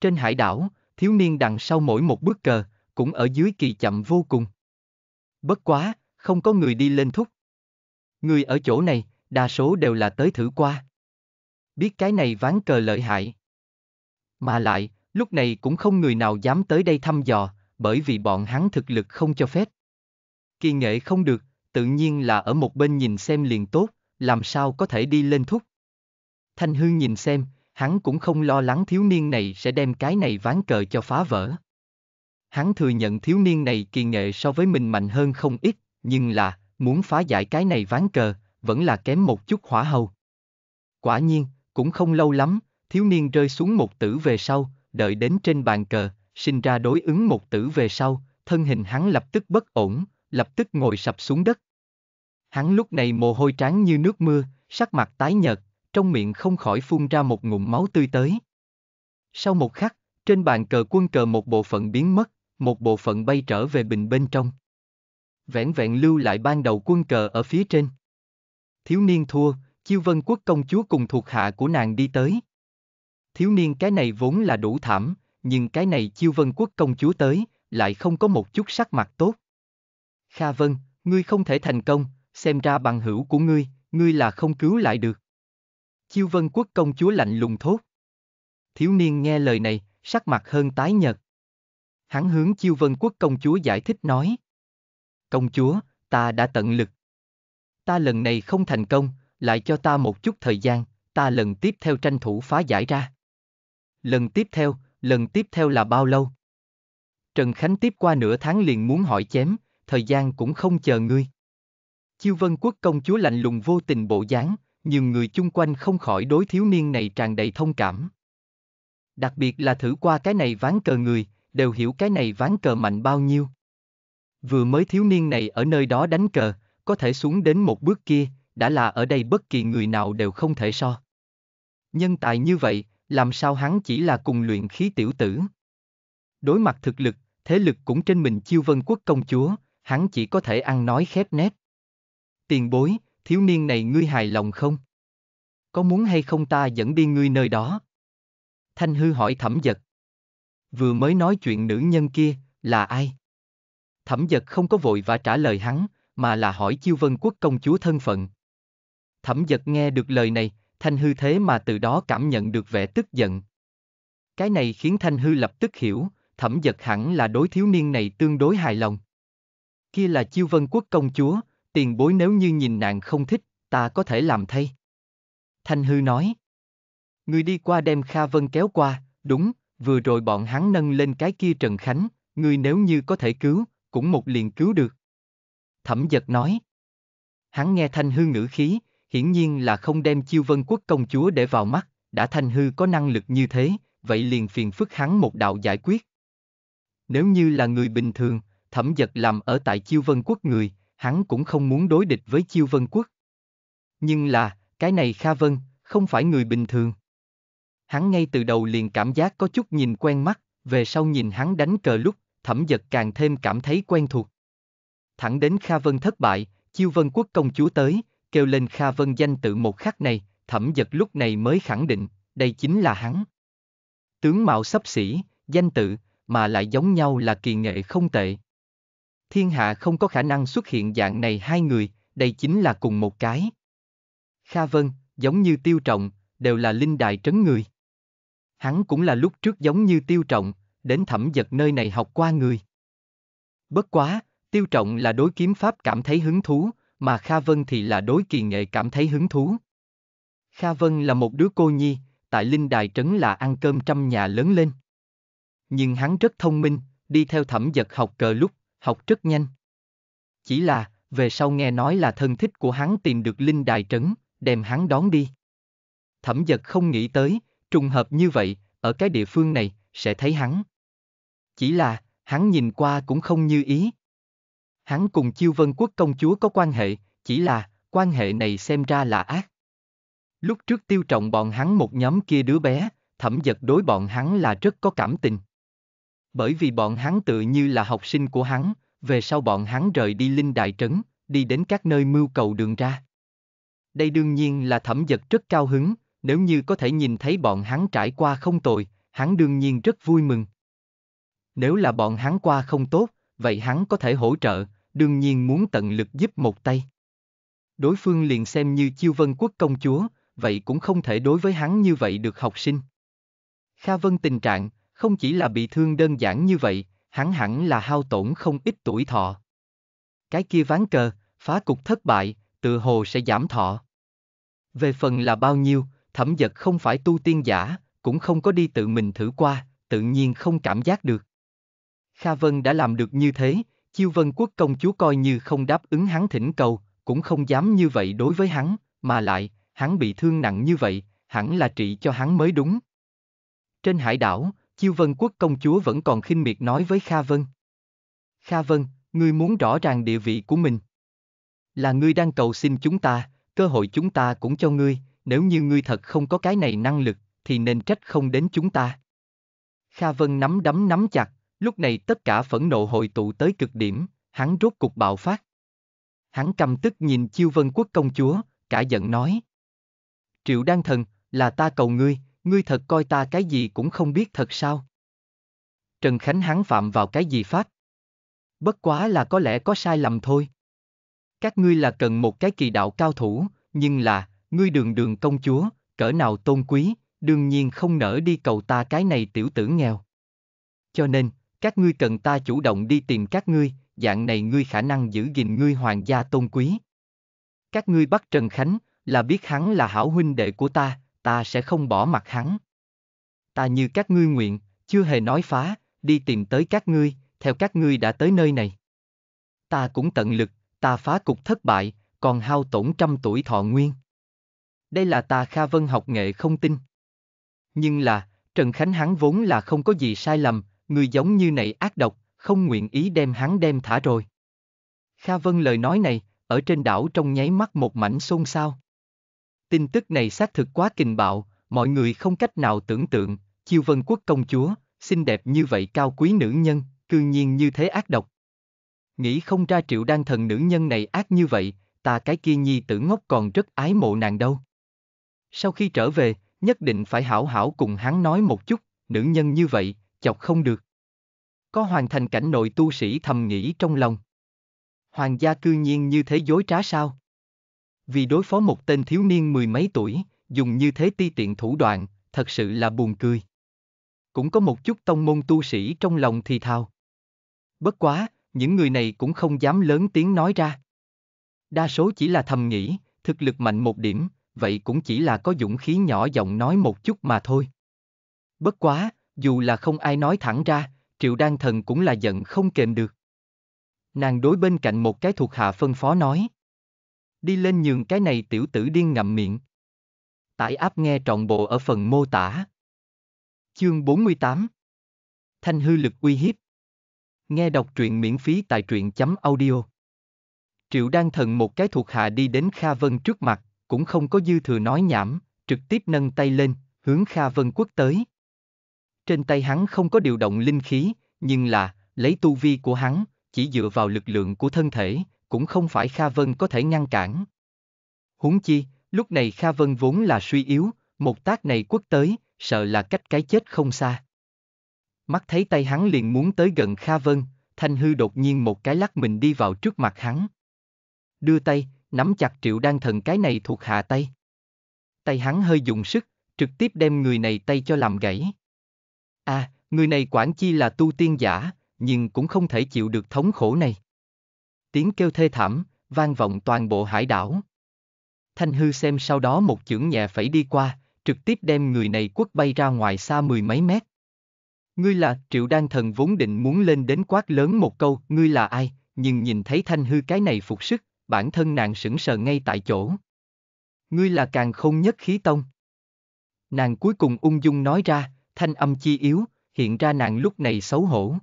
Trên hải đảo, thiếu niên đằng sau mỗi một bước cờ, cũng ở dưới kỳ chậm vô cùng. Bất quá, không có người đi lên thúc. Người ở chỗ này, đa số đều là tới thử qua. Biết cái này ván cờ lợi hại. Mà lại, lúc này cũng không người nào dám tới đây thăm dò, bởi vì bọn hắn thực lực không cho phép. Kỳ nghệ không được, tự nhiên là ở một bên nhìn xem liền tốt, làm sao có thể đi lên thúc. Thanh Hương nhìn xem, hắn cũng không lo lắng thiếu niên này sẽ đem cái này ván cờ cho phá vỡ hắn thừa nhận thiếu niên này kỳ nghệ so với mình mạnh hơn không ít, nhưng là, muốn phá giải cái này ván cờ, vẫn là kém một chút hỏa hầu. Quả nhiên, cũng không lâu lắm, thiếu niên rơi xuống một tử về sau, đợi đến trên bàn cờ, sinh ra đối ứng một tử về sau, thân hình hắn lập tức bất ổn, lập tức ngồi sập xuống đất. Hắn lúc này mồ hôi trán như nước mưa, sắc mặt tái nhợt, trong miệng không khỏi phun ra một ngụm máu tươi tới. Sau một khắc, trên bàn cờ quân cờ một bộ phận biến mất, một bộ phận bay trở về bình bên trong. Vẹn vẹn lưu lại ban đầu quân cờ ở phía trên. Thiếu niên thua, chiêu vân quốc công chúa cùng thuộc hạ của nàng đi tới. Thiếu niên cái này vốn là đủ thảm, nhưng cái này chiêu vân quốc công chúa tới, lại không có một chút sắc mặt tốt. Kha Vân, ngươi không thể thành công, xem ra bằng hữu của ngươi, ngươi là không cứu lại được. Chiêu vân quốc công chúa lạnh lùng thốt. Thiếu niên nghe lời này, sắc mặt hơn tái nhợt hắn hướng chiêu vân quốc công chúa giải thích nói. Công chúa, ta đã tận lực. Ta lần này không thành công, lại cho ta một chút thời gian, ta lần tiếp theo tranh thủ phá giải ra. Lần tiếp theo, lần tiếp theo là bao lâu? Trần Khánh tiếp qua nửa tháng liền muốn hỏi chém, thời gian cũng không chờ ngươi. Chiêu vân quốc công chúa lạnh lùng vô tình bộ dáng, nhiều người chung quanh không khỏi đối thiếu niên này tràn đầy thông cảm. Đặc biệt là thử qua cái này ván cờ người, đều hiểu cái này ván cờ mạnh bao nhiêu. Vừa mới thiếu niên này ở nơi đó đánh cờ, có thể xuống đến một bước kia, đã là ở đây bất kỳ người nào đều không thể so. Nhân tài như vậy, làm sao hắn chỉ là cùng luyện khí tiểu tử. Đối mặt thực lực, thế lực cũng trên mình chiêu vân quốc công chúa, hắn chỉ có thể ăn nói khép nép. Tiền bối, thiếu niên này ngươi hài lòng không? Có muốn hay không ta dẫn đi ngươi nơi đó? Thanh hư hỏi thẩm giật vừa mới nói chuyện nữ nhân kia, là ai? Thẩm giật không có vội và trả lời hắn, mà là hỏi chiêu vân quốc công chúa thân phận. Thẩm giật nghe được lời này, Thanh Hư thế mà từ đó cảm nhận được vẻ tức giận. Cái này khiến Thanh Hư lập tức hiểu, thẩm giật hẳn là đối thiếu niên này tương đối hài lòng. Kia là chiêu vân quốc công chúa, tiền bối nếu như nhìn nàng không thích, ta có thể làm thay. Thanh Hư nói. Người đi qua đem Kha Vân kéo qua, đúng, vừa rồi bọn hắn nâng lên cái kia Trần Khánh, ngươi nếu như có thể cứu, cũng một liền cứu được. Thẩm giật nói. Hắn nghe Thanh Hư ngữ khí, hiển nhiên là không đem chiêu vân quốc công chúa để vào mắt, đã Thanh Hư có năng lực như thế, vậy liền phiền phức hắn một đạo giải quyết. Nếu như là người bình thường, thẩm giật làm ở tại chiêu vân quốc người, hắn cũng không muốn đối địch với chiêu vân quốc. Nhưng là, cái này Kha Vân, không phải người bình thường hắn ngay từ đầu liền cảm giác có chút nhìn quen mắt, về sau nhìn hắn đánh cờ lúc, thẩm giật càng thêm cảm thấy quen thuộc. Thẳng đến Kha Vân thất bại, chiêu vân quốc công chúa tới, kêu lên Kha Vân danh tự một khắc này, thẩm giật lúc này mới khẳng định, đây chính là hắn. Tướng mạo sắp xỉ, danh tự, mà lại giống nhau là kỳ nghệ không tệ. Thiên hạ không có khả năng xuất hiện dạng này hai người, đây chính là cùng một cái. Kha Vân, giống như tiêu trọng, đều là linh đại trấn người hắn cũng là lúc trước giống như tiêu trọng, đến thẩm giật nơi này học qua người. Bất quá, tiêu trọng là đối kiếm pháp cảm thấy hứng thú, mà Kha Vân thì là đối kỳ nghệ cảm thấy hứng thú. Kha Vân là một đứa cô nhi, tại Linh Đài Trấn là ăn cơm trăm nhà lớn lên. Nhưng hắn rất thông minh, đi theo thẩm giật học cờ lúc, học rất nhanh. Chỉ là, về sau nghe nói là thân thích của hắn tìm được Linh Đài Trấn, đem hắn đón đi. Thẩm giật không nghĩ tới, trùng hợp như vậy, ở cái địa phương này, sẽ thấy hắn. Chỉ là, hắn nhìn qua cũng không như ý. Hắn cùng chiêu vân quốc công chúa có quan hệ, chỉ là, quan hệ này xem ra là ác. Lúc trước tiêu trọng bọn hắn một nhóm kia đứa bé, thẩm giật đối bọn hắn là rất có cảm tình. Bởi vì bọn hắn tự như là học sinh của hắn, về sau bọn hắn rời đi linh đại trấn, đi đến các nơi mưu cầu đường ra. Đây đương nhiên là thẩm giật rất cao hứng, nếu như có thể nhìn thấy bọn hắn trải qua không tồi, hắn đương nhiên rất vui mừng. Nếu là bọn hắn qua không tốt, vậy hắn có thể hỗ trợ, đương nhiên muốn tận lực giúp một tay. Đối phương liền xem như chiêu vân quốc công chúa, vậy cũng không thể đối với hắn như vậy được học sinh. Kha Vân tình trạng, không chỉ là bị thương đơn giản như vậy, hắn hẳn là hao tổn không ít tuổi thọ. Cái kia ván cờ, phá cục thất bại, tự hồ sẽ giảm thọ. Về phần là bao nhiêu, thẩm giật không phải tu tiên giả, cũng không có đi tự mình thử qua, tự nhiên không cảm giác được. Kha Vân đã làm được như thế, Chiêu Vân Quốc công chúa coi như không đáp ứng hắn thỉnh cầu, cũng không dám như vậy đối với hắn, mà lại, hắn bị thương nặng như vậy, hẳn là trị cho hắn mới đúng. Trên hải đảo, Chiêu Vân Quốc công chúa vẫn còn khinh miệt nói với Kha Vân. Kha Vân, ngươi muốn rõ ràng địa vị của mình. Là ngươi đang cầu xin chúng ta, cơ hội chúng ta cũng cho ngươi, nếu như ngươi thật không có cái này năng lực, thì nên trách không đến chúng ta. Kha Vân nắm đấm nắm chặt, lúc này tất cả phẫn nộ hội tụ tới cực điểm, hắn rốt cục bạo phát. Hắn căm tức nhìn chiêu vân quốc công chúa, cả giận nói. Triệu Đan Thần, là ta cầu ngươi, ngươi thật coi ta cái gì cũng không biết thật sao. Trần Khánh hắn phạm vào cái gì pháp? Bất quá là có lẽ có sai lầm thôi. Các ngươi là cần một cái kỳ đạo cao thủ, nhưng là, ngươi đường đường công chúa, cỡ nào tôn quý, đương nhiên không nỡ đi cầu ta cái này tiểu tử nghèo. Cho nên, các ngươi cần ta chủ động đi tìm các ngươi, dạng này ngươi khả năng giữ gìn ngươi hoàng gia tôn quý. Các ngươi bắt Trần Khánh, là biết hắn là hảo huynh đệ của ta, ta sẽ không bỏ mặt hắn. Ta như các ngươi nguyện, chưa hề nói phá, đi tìm tới các ngươi, theo các ngươi đã tới nơi này. Ta cũng tận lực, ta phá cục thất bại, còn hao tổn trăm tuổi thọ nguyên đây là ta Kha Vân học nghệ không tin. Nhưng là, Trần Khánh hắn vốn là không có gì sai lầm, người giống như này ác độc, không nguyện ý đem hắn đem thả rồi. Kha Vân lời nói này, ở trên đảo trong nháy mắt một mảnh xôn xao. Tin tức này xác thực quá kình bạo, mọi người không cách nào tưởng tượng, chiêu vân quốc công chúa, xinh đẹp như vậy cao quý nữ nhân, cư nhiên như thế ác độc. Nghĩ không ra triệu đan thần nữ nhân này ác như vậy, ta cái kia nhi tử ngốc còn rất ái mộ nàng đâu. Sau khi trở về, nhất định phải hảo hảo cùng hắn nói một chút, nữ nhân như vậy, chọc không được. Có hoàn thành cảnh nội tu sĩ thầm nghĩ trong lòng. Hoàng gia cư nhiên như thế dối trá sao? Vì đối phó một tên thiếu niên mười mấy tuổi, dùng như thế ti tiện thủ đoạn, thật sự là buồn cười. Cũng có một chút tông môn tu sĩ trong lòng thì thào. Bất quá, những người này cũng không dám lớn tiếng nói ra. Đa số chỉ là thầm nghĩ, thực lực mạnh một điểm, vậy cũng chỉ là có dũng khí nhỏ giọng nói một chút mà thôi. Bất quá, dù là không ai nói thẳng ra, Triệu Đan Thần cũng là giận không kềm được. Nàng đối bên cạnh một cái thuộc hạ phân phó nói. Đi lên nhường cái này tiểu tử điên ngậm miệng. Tải áp nghe trọn bộ ở phần mô tả. Chương 48 Thanh hư lực uy hiếp Nghe đọc truyện miễn phí tại truyện chấm audio Triệu Đan Thần một cái thuộc hạ đi đến Kha Vân trước mặt, cũng không có dư thừa nói nhảm, trực tiếp nâng tay lên, hướng Kha Vân Quốc tới. Trên tay hắn không có điều động linh khí, nhưng là, lấy tu vi của hắn, chỉ dựa vào lực lượng của thân thể, cũng không phải Kha Vân có thể ngăn cản. Huống chi, lúc này Kha Vân vốn là suy yếu, một tác này quất tới, sợ là cách cái chết không xa. Mắt thấy tay hắn liền muốn tới gần Kha Vân, Thanh Hư đột nhiên một cái lắc mình đi vào trước mặt hắn. Đưa tay, nắm chặt triệu đan thần cái này thuộc hạ tay. Tay hắn hơi dùng sức, trực tiếp đem người này tay cho làm gãy. À, người này quản chi là tu tiên giả, nhưng cũng không thể chịu được thống khổ này. Tiếng kêu thê thảm, vang vọng toàn bộ hải đảo. Thanh hư xem sau đó một chưởng nhẹ phải đi qua, trực tiếp đem người này quất bay ra ngoài xa mười mấy mét. Ngươi là, triệu đan thần vốn định muốn lên đến quát lớn một câu, ngươi là ai, nhưng nhìn thấy thanh hư cái này phục sức, bản thân nàng sững sờ ngay tại chỗ. Ngươi là càng khôn nhất khí tông. Nàng cuối cùng ung dung nói ra, thanh âm chi yếu, hiện ra nàng lúc này xấu hổ.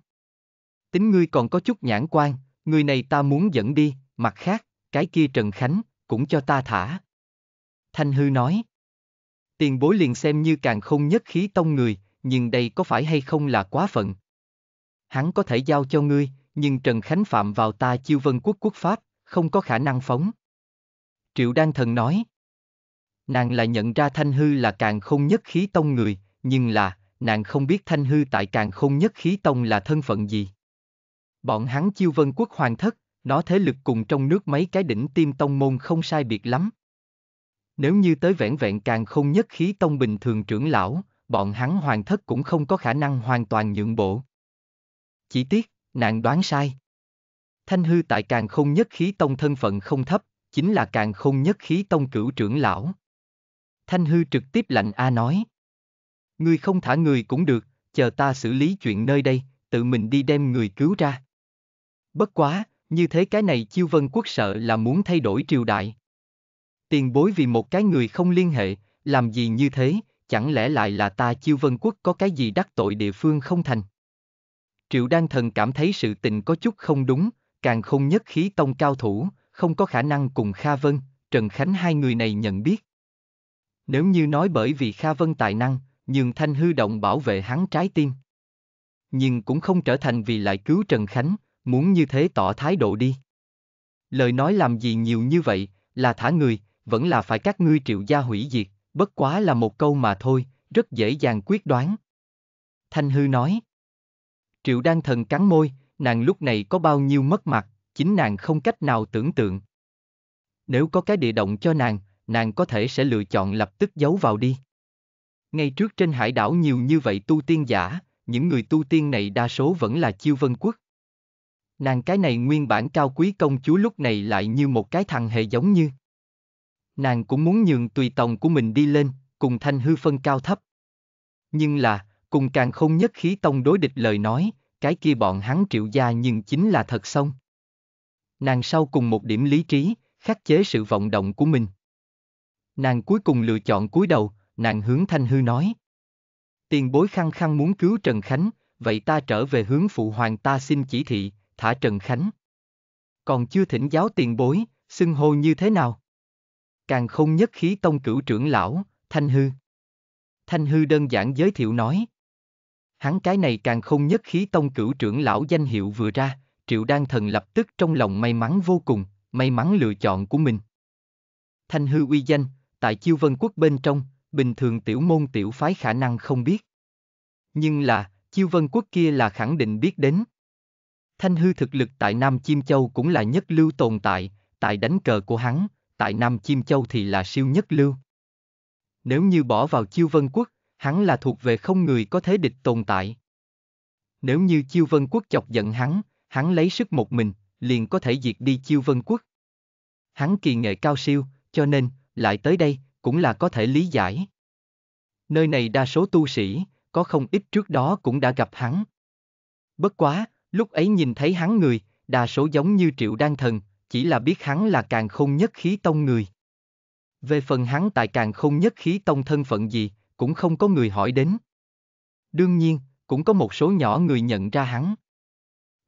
Tính ngươi còn có chút nhãn quan, người này ta muốn dẫn đi, mặt khác, cái kia Trần Khánh, cũng cho ta thả. Thanh hư nói. Tiền bối liền xem như càng không nhất khí tông người, nhưng đây có phải hay không là quá phận. Hắn có thể giao cho ngươi, nhưng Trần Khánh phạm vào ta chiêu vân quốc quốc pháp, không có khả năng phóng. Triệu Đan Thần nói. Nàng lại nhận ra Thanh Hư là càng không nhất khí tông người, nhưng là, nàng không biết Thanh Hư tại càng không nhất khí tông là thân phận gì. Bọn hắn chiêu vân quốc hoàng thất, nó thế lực cùng trong nước mấy cái đỉnh tiêm tông môn không sai biệt lắm. Nếu như tới vẻn vẹn càng không nhất khí tông bình thường trưởng lão, bọn hắn hoàng thất cũng không có khả năng hoàn toàn nhượng bộ. Chỉ tiếc, nàng đoán sai. Thanh hư tại càng không nhất khí tông thân phận không thấp, chính là càng không nhất khí tông cửu trưởng lão. Thanh hư trực tiếp lạnh A nói. người không thả người cũng được, chờ ta xử lý chuyện nơi đây, tự mình đi đem người cứu ra. Bất quá, như thế cái này chiêu vân quốc sợ là muốn thay đổi triều đại. Tiền bối vì một cái người không liên hệ, làm gì như thế, chẳng lẽ lại là ta chiêu vân quốc có cái gì đắc tội địa phương không thành. Triệu Đan Thần cảm thấy sự tình có chút không đúng, càng không nhất khí tông cao thủ, không có khả năng cùng Kha Vân, Trần Khánh hai người này nhận biết. Nếu như nói bởi vì Kha Vân tài năng, nhường Thanh hư động bảo vệ hắn trái tim. Nhưng cũng không trở thành vì lại cứu Trần Khánh, muốn như thế tỏ thái độ đi. Lời nói làm gì nhiều như vậy, là thả người, vẫn là phải các ngươi triệu gia hủy diệt, bất quá là một câu mà thôi, rất dễ dàng quyết đoán. Thanh hư nói. Triệu đan thần cắn môi, nàng lúc này có bao nhiêu mất mặt, chính nàng không cách nào tưởng tượng. Nếu có cái địa động cho nàng, nàng có thể sẽ lựa chọn lập tức giấu vào đi. Ngay trước trên hải đảo nhiều như vậy tu tiên giả, những người tu tiên này đa số vẫn là chiêu vân quốc. Nàng cái này nguyên bản cao quý công chúa lúc này lại như một cái thằng hề giống như. Nàng cũng muốn nhường tùy tòng của mình đi lên, cùng thanh hư phân cao thấp. Nhưng là, cùng càng không nhất khí tông đối địch lời nói, cái kia bọn hắn triệu gia nhưng chính là thật xong. Nàng sau cùng một điểm lý trí, khắc chế sự vọng động của mình. Nàng cuối cùng lựa chọn cúi đầu, nàng hướng Thanh Hư nói. Tiền bối khăng khăng muốn cứu Trần Khánh, vậy ta trở về hướng phụ hoàng ta xin chỉ thị, thả Trần Khánh. Còn chưa thỉnh giáo tiền bối, xưng hô như thế nào? Càng không nhất khí tông cửu trưởng lão, Thanh Hư. Thanh Hư đơn giản giới thiệu nói hắn cái này càng không nhất khí tông cửu trưởng lão danh hiệu vừa ra, triệu đan thần lập tức trong lòng may mắn vô cùng, may mắn lựa chọn của mình. Thanh hư uy danh, tại chiêu vân quốc bên trong, bình thường tiểu môn tiểu phái khả năng không biết. Nhưng là, chiêu vân quốc kia là khẳng định biết đến. Thanh hư thực lực tại Nam chim Châu cũng là nhất lưu tồn tại, tại đánh cờ của hắn, tại Nam chim Châu thì là siêu nhất lưu. Nếu như bỏ vào chiêu vân quốc, hắn là thuộc về không người có thế địch tồn tại. Nếu như chiêu vân quốc chọc giận hắn, hắn lấy sức một mình, liền có thể diệt đi chiêu vân quốc. Hắn kỳ nghệ cao siêu, cho nên, lại tới đây, cũng là có thể lý giải. Nơi này đa số tu sĩ, có không ít trước đó cũng đã gặp hắn. Bất quá, lúc ấy nhìn thấy hắn người, đa số giống như triệu đan thần, chỉ là biết hắn là càng không nhất khí tông người. Về phần hắn tại càng không nhất khí tông thân phận gì, cũng không có người hỏi đến. Đương nhiên, cũng có một số nhỏ người nhận ra hắn.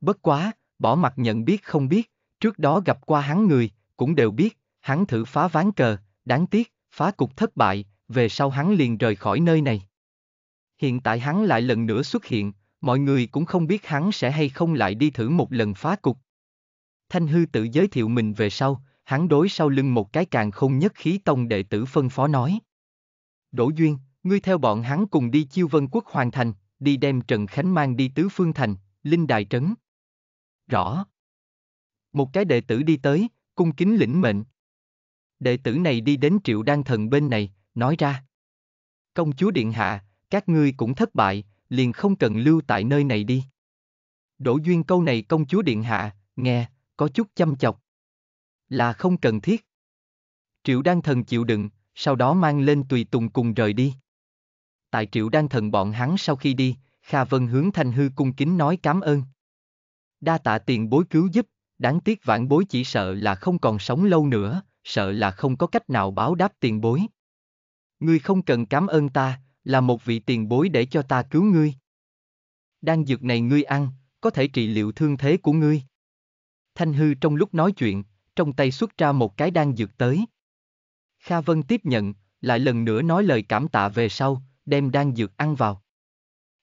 Bất quá, bỏ mặt nhận biết không biết, trước đó gặp qua hắn người, cũng đều biết, hắn thử phá ván cờ, đáng tiếc, phá cục thất bại, về sau hắn liền rời khỏi nơi này. Hiện tại hắn lại lần nữa xuất hiện, mọi người cũng không biết hắn sẽ hay không lại đi thử một lần phá cục. Thanh hư tự giới thiệu mình về sau, hắn đối sau lưng một cái càng không nhất khí tông đệ tử phân phó nói. Đỗ Duyên, Ngươi theo bọn hắn cùng đi chiêu vân quốc hoàn thành, đi đem Trần Khánh mang đi tứ phương thành, linh đài trấn. Rõ. Một cái đệ tử đi tới, cung kính lĩnh mệnh. Đệ tử này đi đến triệu đan thần bên này, nói ra. Công chúa điện hạ, các ngươi cũng thất bại, liền không cần lưu tại nơi này đi. Đỗ duyên câu này công chúa điện hạ, nghe, có chút chăm chọc. Là không cần thiết. Triệu đan thần chịu đựng, sau đó mang lên tùy tùng cùng rời đi tại triệu đan thần bọn hắn sau khi đi, Kha Vân hướng Thanh Hư cung kính nói cảm ơn. Đa tạ tiền bối cứu giúp, đáng tiếc vãn bối chỉ sợ là không còn sống lâu nữa, sợ là không có cách nào báo đáp tiền bối. Ngươi không cần cảm ơn ta, là một vị tiền bối để cho ta cứu ngươi. Đan dược này ngươi ăn, có thể trị liệu thương thế của ngươi. Thanh Hư trong lúc nói chuyện, trong tay xuất ra một cái đan dược tới. Kha Vân tiếp nhận, lại lần nữa nói lời cảm tạ về sau, đem đan dược ăn vào.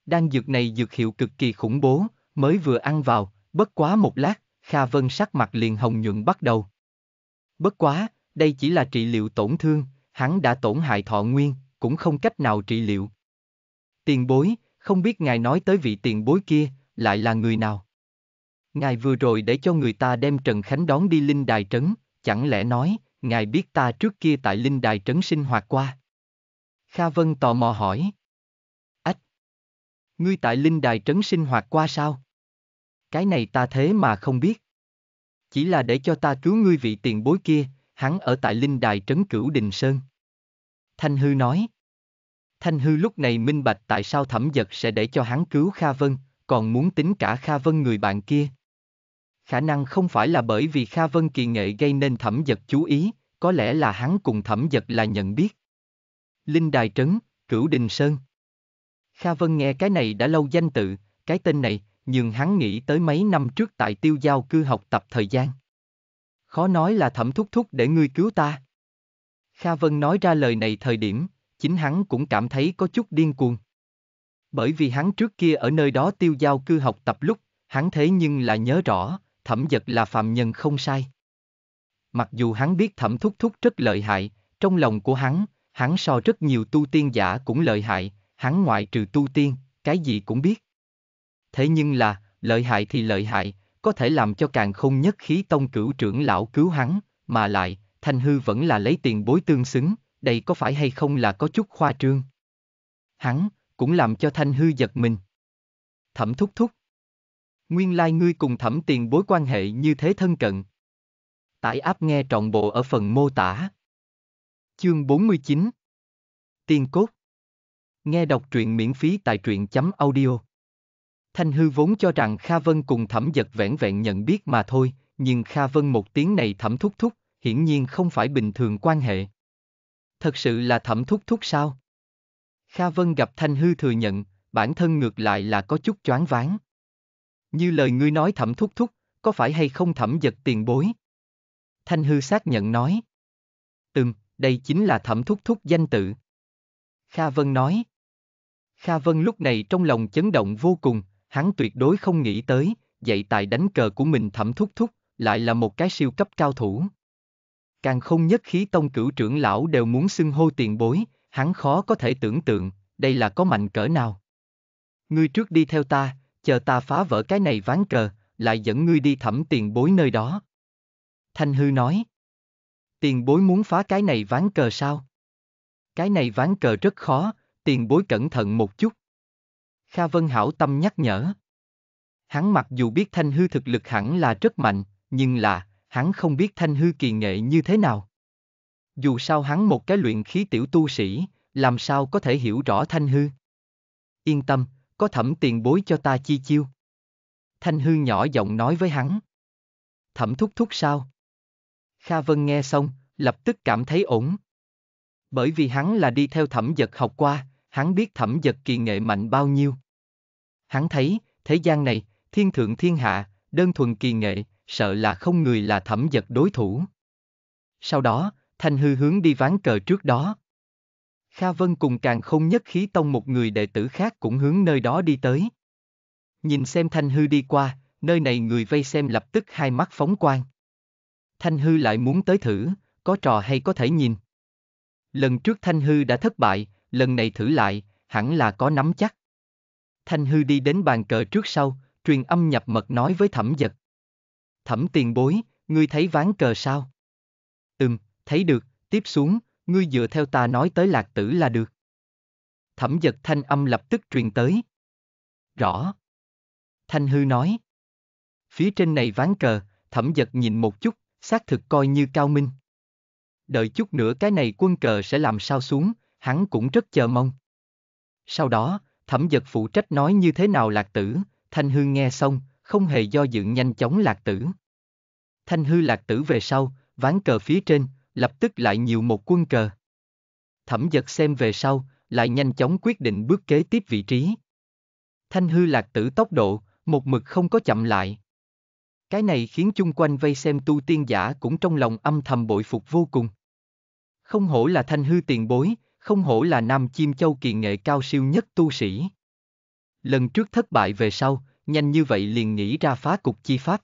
Đan dược này dược hiệu cực kỳ khủng bố, mới vừa ăn vào, bất quá một lát, Kha Vân sắc mặt liền hồng nhuận bắt đầu. Bất quá, đây chỉ là trị liệu tổn thương, hắn đã tổn hại thọ nguyên, cũng không cách nào trị liệu. Tiền bối, không biết ngài nói tới vị tiền bối kia, lại là người nào? Ngài vừa rồi để cho người ta đem Trần Khánh đón đi Linh Đài Trấn, chẳng lẽ nói, ngài biết ta trước kia tại Linh Đài Trấn sinh hoạt qua? Kha Vân tò mò hỏi. Ách! Ngươi tại linh đài trấn sinh hoạt qua sao? Cái này ta thế mà không biết. Chỉ là để cho ta cứu ngươi vị tiền bối kia, hắn ở tại linh đài trấn cửu đình sơn. Thanh Hư nói. Thanh Hư lúc này minh bạch tại sao thẩm giật sẽ để cho hắn cứu Kha Vân, còn muốn tính cả Kha Vân người bạn kia. Khả năng không phải là bởi vì Kha Vân kỳ nghệ gây nên thẩm giật chú ý, có lẽ là hắn cùng thẩm giật là nhận biết. Linh Đài Trấn, Cửu Đình Sơn. Kha Vân nghe cái này đã lâu danh tự, cái tên này, nhưng hắn nghĩ tới mấy năm trước tại tiêu giao cư học tập thời gian. Khó nói là thẩm thúc thúc để ngươi cứu ta. Kha Vân nói ra lời này thời điểm, chính hắn cũng cảm thấy có chút điên cuồng. Bởi vì hắn trước kia ở nơi đó tiêu giao cư học tập lúc, hắn thế nhưng là nhớ rõ, thẩm giật là phạm nhân không sai. Mặc dù hắn biết thẩm thúc thúc rất lợi hại, trong lòng của hắn, hắn so rất nhiều tu tiên giả cũng lợi hại, hắn ngoại trừ tu tiên, cái gì cũng biết. Thế nhưng là, lợi hại thì lợi hại, có thể làm cho càng không nhất khí tông cửu trưởng lão cứu hắn, mà lại, thanh hư vẫn là lấy tiền bối tương xứng, đây có phải hay không là có chút khoa trương. Hắn, cũng làm cho thanh hư giật mình. Thẩm thúc thúc. Nguyên lai like ngươi cùng thẩm tiền bối quan hệ như thế thân cận. Tải áp nghe trọn bộ ở phần mô tả. Chương 49 Tiên cốt Nghe đọc truyện miễn phí tại truyện chấm audio. Thanh Hư vốn cho rằng Kha Vân cùng thẩm giật vẻn vẹn nhận biết mà thôi, nhưng Kha Vân một tiếng này thẩm thúc thúc, hiển nhiên không phải bình thường quan hệ. Thật sự là thẩm thúc thúc sao? Kha Vân gặp Thanh Hư thừa nhận, bản thân ngược lại là có chút choáng váng. Như lời ngươi nói thẩm thúc thúc, có phải hay không thẩm giật tiền bối? Thanh Hư xác nhận nói. Từng đây chính là thẩm thúc thúc danh tự. Kha Vân nói. Kha Vân lúc này trong lòng chấn động vô cùng, hắn tuyệt đối không nghĩ tới, dạy tài đánh cờ của mình thẩm thúc thúc, lại là một cái siêu cấp cao thủ. Càng không nhất khí tông cửu trưởng lão đều muốn xưng hô tiền bối, hắn khó có thể tưởng tượng, đây là có mạnh cỡ nào. Ngươi trước đi theo ta, chờ ta phá vỡ cái này ván cờ, lại dẫn ngươi đi thẩm tiền bối nơi đó. Thanh hư nói tiền bối muốn phá cái này ván cờ sao? Cái này ván cờ rất khó, tiền bối cẩn thận một chút. Kha Vân hảo tâm nhắc nhở. Hắn mặc dù biết thanh hư thực lực hẳn là rất mạnh, nhưng là, hắn không biết thanh hư kỳ nghệ như thế nào. Dù sao hắn một cái luyện khí tiểu tu sĩ, làm sao có thể hiểu rõ thanh hư. Yên tâm, có thẩm tiền bối cho ta chi chiêu. Thanh hư nhỏ giọng nói với hắn. Thẩm thúc thúc sao? Kha Vân nghe xong, lập tức cảm thấy ổn. Bởi vì hắn là đi theo thẩm giật học qua, hắn biết thẩm giật kỳ nghệ mạnh bao nhiêu. Hắn thấy, thế gian này, thiên thượng thiên hạ, đơn thuần kỳ nghệ, sợ là không người là thẩm giật đối thủ. Sau đó, Thanh Hư hướng đi ván cờ trước đó. Kha Vân cùng càng không nhất khí tông một người đệ tử khác cũng hướng nơi đó đi tới. Nhìn xem Thanh Hư đi qua, nơi này người vây xem lập tức hai mắt phóng quang. Thanh Hư lại muốn tới thử, có trò hay có thể nhìn. Lần trước Thanh Hư đã thất bại, lần này thử lại, hẳn là có nắm chắc. Thanh Hư đi đến bàn cờ trước sau, truyền âm nhập mật nói với thẩm giật. Thẩm tiền bối, ngươi thấy ván cờ sao? Ừm, thấy được, tiếp xuống, ngươi dựa theo ta nói tới lạc tử là được. Thẩm giật thanh âm lập tức truyền tới. Rõ. Thanh hư nói. Phía trên này ván cờ, thẩm giật nhìn một chút, xác thực coi như cao minh. Đợi chút nữa cái này quân cờ sẽ làm sao xuống, hắn cũng rất chờ mong. Sau đó, thẩm giật phụ trách nói như thế nào lạc tử, Thanh Hư nghe xong, không hề do dự nhanh chóng lạc tử. Thanh Hư lạc tử về sau, ván cờ phía trên, lập tức lại nhiều một quân cờ. Thẩm giật xem về sau, lại nhanh chóng quyết định bước kế tiếp vị trí. Thanh Hư lạc tử tốc độ, một mực không có chậm lại. Cái này khiến chung quanh vây xem tu tiên giả cũng trong lòng âm thầm bội phục vô cùng. Không hổ là thanh hư tiền bối, không hổ là nam chim châu kỳ nghệ cao siêu nhất tu sĩ. Lần trước thất bại về sau, nhanh như vậy liền nghĩ ra phá cục chi pháp.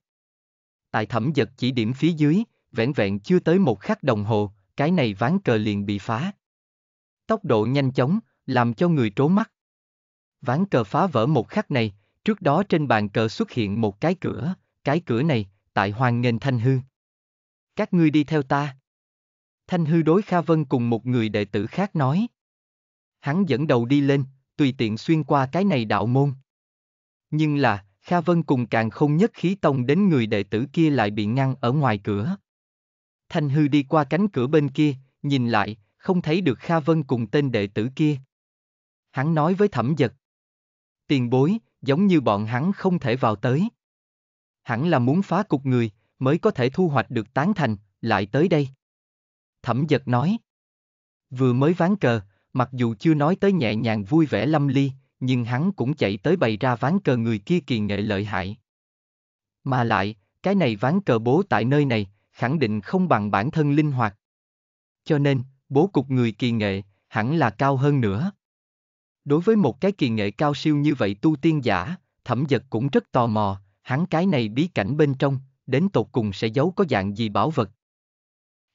Tại thẩm giật chỉ điểm phía dưới, vẹn vẹn chưa tới một khắc đồng hồ, cái này ván cờ liền bị phá. Tốc độ nhanh chóng, làm cho người trố mắt. Ván cờ phá vỡ một khắc này, trước đó trên bàn cờ xuất hiện một cái cửa, cái cửa này, tại hoàng nghênh Thanh Hư. Các ngươi đi theo ta. Thanh Hư đối Kha Vân cùng một người đệ tử khác nói. Hắn dẫn đầu đi lên, tùy tiện xuyên qua cái này đạo môn. Nhưng là, Kha Vân cùng càng không nhất khí tông đến người đệ tử kia lại bị ngăn ở ngoài cửa. Thanh Hư đi qua cánh cửa bên kia, nhìn lại, không thấy được Kha Vân cùng tên đệ tử kia. Hắn nói với thẩm giật. Tiền bối, giống như bọn hắn không thể vào tới hẳn là muốn phá cục người, mới có thể thu hoạch được tán thành, lại tới đây. Thẩm giật nói. Vừa mới ván cờ, mặc dù chưa nói tới nhẹ nhàng vui vẻ lâm ly, nhưng hắn cũng chạy tới bày ra ván cờ người kia kỳ nghệ lợi hại. Mà lại, cái này ván cờ bố tại nơi này, khẳng định không bằng bản thân linh hoạt. Cho nên, bố cục người kỳ nghệ, hẳn là cao hơn nữa. Đối với một cái kỳ nghệ cao siêu như vậy tu tiên giả, thẩm giật cũng rất tò mò, hắn cái này bí cảnh bên trong, đến tột cùng sẽ giấu có dạng gì bảo vật.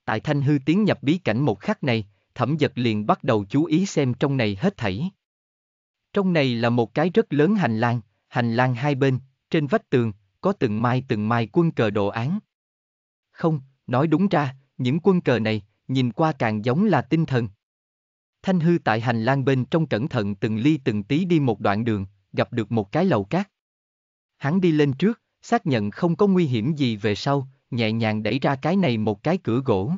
Tại Thanh Hư tiến nhập bí cảnh một khắc này, thẩm giật liền bắt đầu chú ý xem trong này hết thảy. Trong này là một cái rất lớn hành lang, hành lang hai bên, trên vách tường, có từng mai từng mai quân cờ đồ án. Không, nói đúng ra, những quân cờ này, nhìn qua càng giống là tinh thần. Thanh hư tại hành lang bên trong cẩn thận từng ly từng tí đi một đoạn đường, gặp được một cái lầu cát. Hắn đi lên trước, xác nhận không có nguy hiểm gì về sau, nhẹ nhàng đẩy ra cái này một cái cửa gỗ.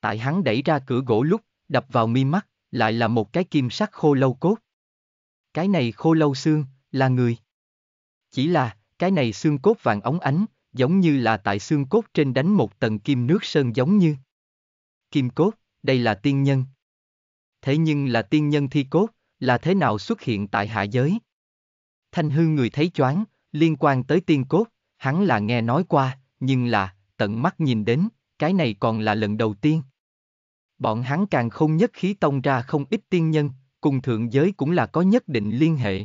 Tại hắn đẩy ra cửa gỗ lúc, đập vào mi mắt, lại là một cái kim sắc khô lâu cốt. Cái này khô lâu xương, là người. Chỉ là, cái này xương cốt vàng ống ánh, giống như là tại xương cốt trên đánh một tầng kim nước sơn giống như. Kim cốt, đây là tiên nhân. Thế nhưng là tiên nhân thi cốt, là thế nào xuất hiện tại hạ giới? Thanh hư người thấy choáng, Liên quan tới tiên cốt, hắn là nghe nói qua, nhưng là, tận mắt nhìn đến, cái này còn là lần đầu tiên. Bọn hắn càng không nhất khí tông ra không ít tiên nhân, cùng thượng giới cũng là có nhất định liên hệ.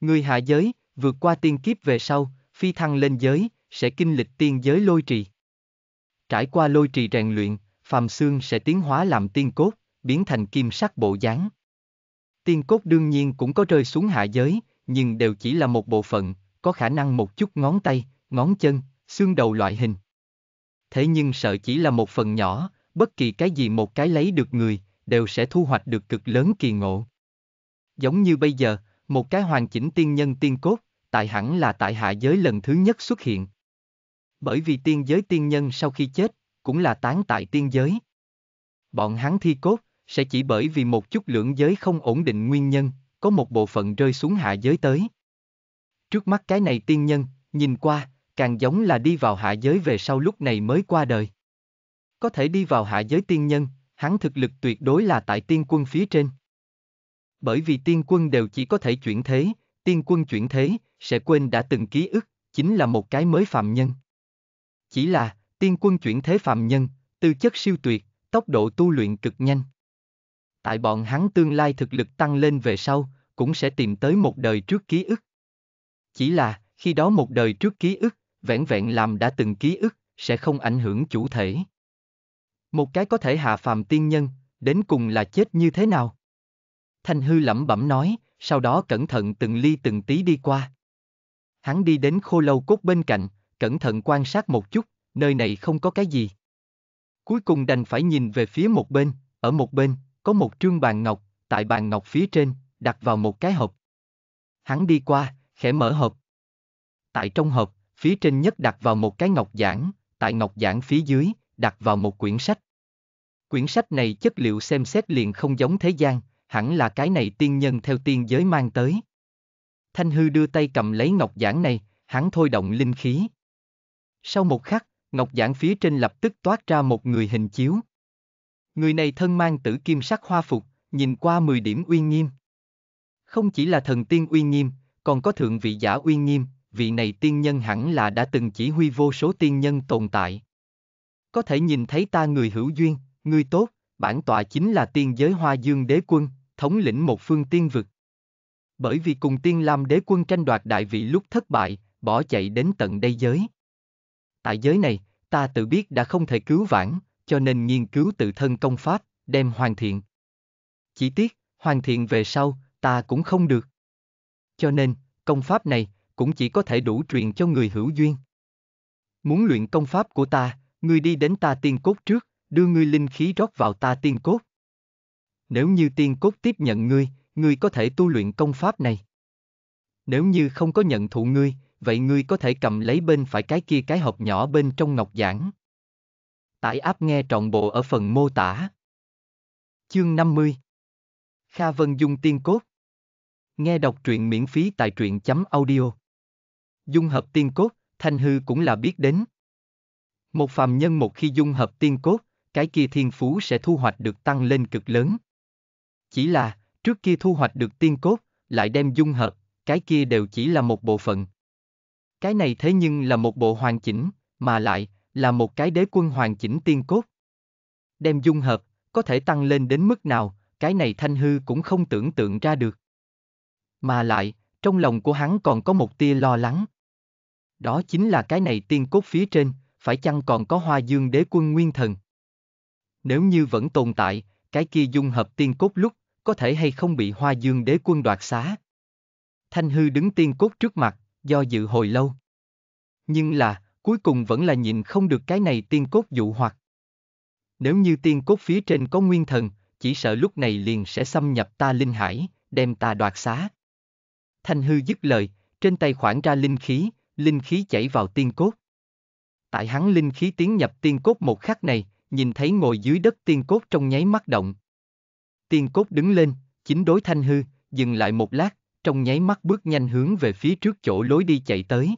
Người hạ giới, vượt qua tiên kiếp về sau, phi thăng lên giới, sẽ kinh lịch tiên giới lôi trì. Trải qua lôi trì rèn luyện, phàm xương sẽ tiến hóa làm tiên cốt, biến thành kim sắc bộ dáng. Tiên cốt đương nhiên cũng có rơi xuống hạ giới, nhưng đều chỉ là một bộ phận, có khả năng một chút ngón tay, ngón chân, xương đầu loại hình. Thế nhưng sợ chỉ là một phần nhỏ, bất kỳ cái gì một cái lấy được người, đều sẽ thu hoạch được cực lớn kỳ ngộ. Giống như bây giờ, một cái hoàn chỉnh tiên nhân tiên cốt, tại hẳn là tại hạ giới lần thứ nhất xuất hiện. Bởi vì tiên giới tiên nhân sau khi chết, cũng là tán tại tiên giới. Bọn hắn thi cốt, sẽ chỉ bởi vì một chút lượng giới không ổn định nguyên nhân, có một bộ phận rơi xuống hạ giới tới. Trước mắt cái này tiên nhân, nhìn qua, càng giống là đi vào hạ giới về sau lúc này mới qua đời. Có thể đi vào hạ giới tiên nhân, hắn thực lực tuyệt đối là tại tiên quân phía trên. Bởi vì tiên quân đều chỉ có thể chuyển thế, tiên quân chuyển thế, sẽ quên đã từng ký ức, chính là một cái mới phạm nhân. Chỉ là, tiên quân chuyển thế phạm nhân, tư chất siêu tuyệt, tốc độ tu luyện cực nhanh. Tại bọn hắn tương lai thực lực tăng lên về sau, cũng sẽ tìm tới một đời trước ký ức. Chỉ là, khi đó một đời trước ký ức, vẻn vẹn làm đã từng ký ức, sẽ không ảnh hưởng chủ thể. Một cái có thể hạ phàm tiên nhân, đến cùng là chết như thế nào? Thanh hư lẩm bẩm nói, sau đó cẩn thận từng ly từng tí đi qua. Hắn đi đến khô lâu cốt bên cạnh, cẩn thận quan sát một chút, nơi này không có cái gì. Cuối cùng đành phải nhìn về phía một bên, ở một bên, có một trương bàn ngọc, tại bàn ngọc phía trên, đặt vào một cái hộp. Hắn đi qua, khẽ mở hộp. Tại trong hộp, phía trên nhất đặt vào một cái ngọc giản, tại ngọc giản phía dưới, đặt vào một quyển sách. Quyển sách này chất liệu xem xét liền không giống thế gian, hẳn là cái này tiên nhân theo tiên giới mang tới. Thanh hư đưa tay cầm lấy ngọc giản này, hắn thôi động linh khí. Sau một khắc, ngọc giản phía trên lập tức toát ra một người hình chiếu. Người này thân mang tử kim sắc hoa phục, nhìn qua mười điểm uy nghiêm. Không chỉ là thần tiên uy nghiêm, còn có thượng vị giả uy nghiêm, vị này tiên nhân hẳn là đã từng chỉ huy vô số tiên nhân tồn tại. Có thể nhìn thấy ta người hữu duyên, người tốt, bản tọa chính là tiên giới hoa dương đế quân, thống lĩnh một phương tiên vực. Bởi vì cùng tiên lam đế quân tranh đoạt đại vị lúc thất bại, bỏ chạy đến tận đây giới. Tại giới này, ta tự biết đã không thể cứu vãn, cho nên nghiên cứu tự thân công pháp, đem hoàn thiện. Chỉ tiếc, hoàn thiện về sau, ta cũng không được cho nên, công pháp này, cũng chỉ có thể đủ truyền cho người hữu duyên. Muốn luyện công pháp của ta, ngươi đi đến ta tiên cốt trước, đưa ngươi linh khí rót vào ta tiên cốt. Nếu như tiên cốt tiếp nhận ngươi, ngươi có thể tu luyện công pháp này. Nếu như không có nhận thụ ngươi, vậy ngươi có thể cầm lấy bên phải cái kia cái hộp nhỏ bên trong ngọc giảng. Tải áp nghe trọn bộ ở phần mô tả. Chương 50 Kha Vân Dung Tiên Cốt Nghe đọc truyện miễn phí tại truyện chấm audio. Dung hợp tiên cốt, Thanh Hư cũng là biết đến. Một phàm nhân một khi dung hợp tiên cốt, cái kia thiên phú sẽ thu hoạch được tăng lên cực lớn. Chỉ là, trước kia thu hoạch được tiên cốt, lại đem dung hợp, cái kia đều chỉ là một bộ phận. Cái này thế nhưng là một bộ hoàn chỉnh, mà lại, là một cái đế quân hoàn chỉnh tiên cốt. Đem dung hợp, có thể tăng lên đến mức nào, cái này thanh hư cũng không tưởng tượng ra được. Mà lại, trong lòng của hắn còn có một tia lo lắng. Đó chính là cái này tiên cốt phía trên, phải chăng còn có hoa dương đế quân nguyên thần? Nếu như vẫn tồn tại, cái kia dung hợp tiên cốt lúc, có thể hay không bị hoa dương đế quân đoạt xá? Thanh hư đứng tiên cốt trước mặt, do dự hồi lâu. Nhưng là, cuối cùng vẫn là nhìn không được cái này tiên cốt dụ hoặc. Nếu như tiên cốt phía trên có nguyên thần, chỉ sợ lúc này liền sẽ xâm nhập ta linh hải, đem ta đoạt xá. Thanh hư dứt lời, trên tay khoảng ra linh khí, linh khí chảy vào tiên cốt. Tại hắn linh khí tiến nhập tiên cốt một khắc này, nhìn thấy ngồi dưới đất tiên cốt trong nháy mắt động. Tiên cốt đứng lên, chính đối thanh hư, dừng lại một lát, trong nháy mắt bước nhanh hướng về phía trước chỗ lối đi chạy tới.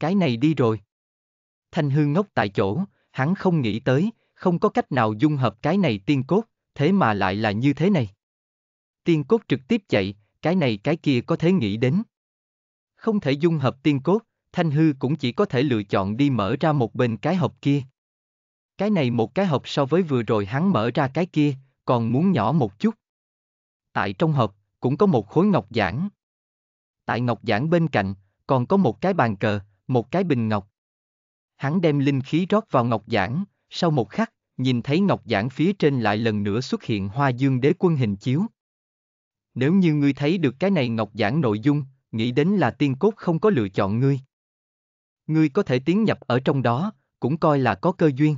Cái này đi rồi. Thanh hư ngốc tại chỗ, hắn không nghĩ tới, không có cách nào dung hợp cái này tiên cốt, thế mà lại là như thế này. Tiên cốt trực tiếp chạy, cái này cái kia có thể nghĩ đến. Không thể dung hợp tiên cốt, Thanh Hư cũng chỉ có thể lựa chọn đi mở ra một bên cái hộp kia. Cái này một cái hộp so với vừa rồi hắn mở ra cái kia, còn muốn nhỏ một chút. Tại trong hộp, cũng có một khối ngọc giản. Tại ngọc giản bên cạnh, còn có một cái bàn cờ, một cái bình ngọc. Hắn đem linh khí rót vào ngọc giản, sau một khắc, nhìn thấy ngọc giản phía trên lại lần nữa xuất hiện hoa dương đế quân hình chiếu. Nếu như ngươi thấy được cái này ngọc giảng nội dung, nghĩ đến là tiên cốt không có lựa chọn ngươi. Ngươi có thể tiến nhập ở trong đó, cũng coi là có cơ duyên.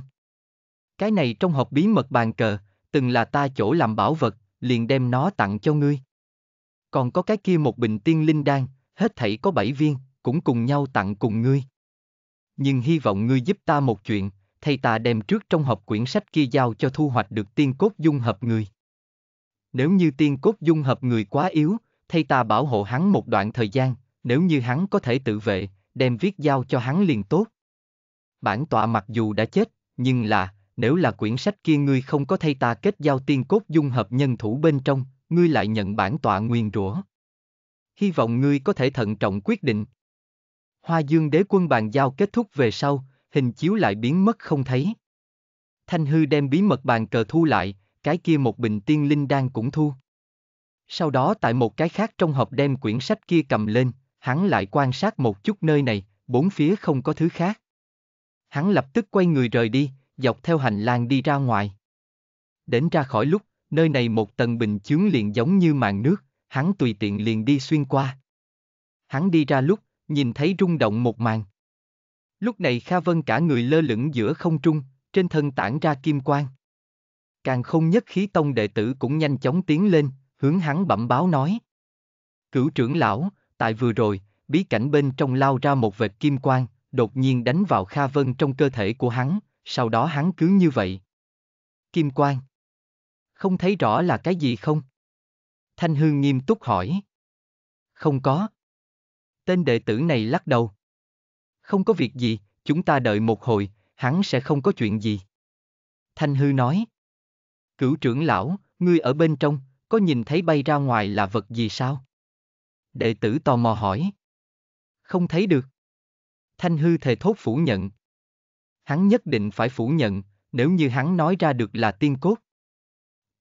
Cái này trong hộp bí mật bàn cờ, từng là ta chỗ làm bảo vật, liền đem nó tặng cho ngươi. Còn có cái kia một bình tiên linh đan, hết thảy có bảy viên, cũng cùng nhau tặng cùng ngươi. Nhưng hy vọng ngươi giúp ta một chuyện, thầy ta đem trước trong hộp quyển sách kia giao cho thu hoạch được tiên cốt dung hợp người nếu như tiên cốt dung hợp người quá yếu, thay ta bảo hộ hắn một đoạn thời gian, nếu như hắn có thể tự vệ, đem viết giao cho hắn liền tốt. Bản tọa mặc dù đã chết, nhưng là, nếu là quyển sách kia ngươi không có thay ta kết giao tiên cốt dung hợp nhân thủ bên trong, ngươi lại nhận bản tọa nguyền rủa. Hy vọng ngươi có thể thận trọng quyết định. Hoa dương đế quân bàn giao kết thúc về sau, hình chiếu lại biến mất không thấy. Thanh hư đem bí mật bàn cờ thu lại, cái kia một bình tiên linh đan cũng thu. Sau đó tại một cái khác trong hộp đem quyển sách kia cầm lên, hắn lại quan sát một chút nơi này, bốn phía không có thứ khác. Hắn lập tức quay người rời đi, dọc theo hành lang đi ra ngoài. Đến ra khỏi lúc, nơi này một tầng bình chướng liền giống như màn nước, hắn tùy tiện liền đi xuyên qua. Hắn đi ra lúc, nhìn thấy rung động một màn. Lúc này Kha Vân cả người lơ lửng giữa không trung, trên thân tản ra kim quang càng không nhất khí tông đệ tử cũng nhanh chóng tiến lên, hướng hắn bẩm báo nói. Cửu trưởng lão, tại vừa rồi, bí cảnh bên trong lao ra một vệt kim quang, đột nhiên đánh vào Kha Vân trong cơ thể của hắn, sau đó hắn cứ như vậy. Kim quang. Không thấy rõ là cái gì không? Thanh Hương nghiêm túc hỏi. Không có. Tên đệ tử này lắc đầu. Không có việc gì, chúng ta đợi một hồi, hắn sẽ không có chuyện gì. Thanh Hư nói. Cửu trưởng lão, ngươi ở bên trong, có nhìn thấy bay ra ngoài là vật gì sao? Đệ tử tò mò hỏi. Không thấy được. Thanh hư thề thốt phủ nhận. Hắn nhất định phải phủ nhận, nếu như hắn nói ra được là tiên cốt.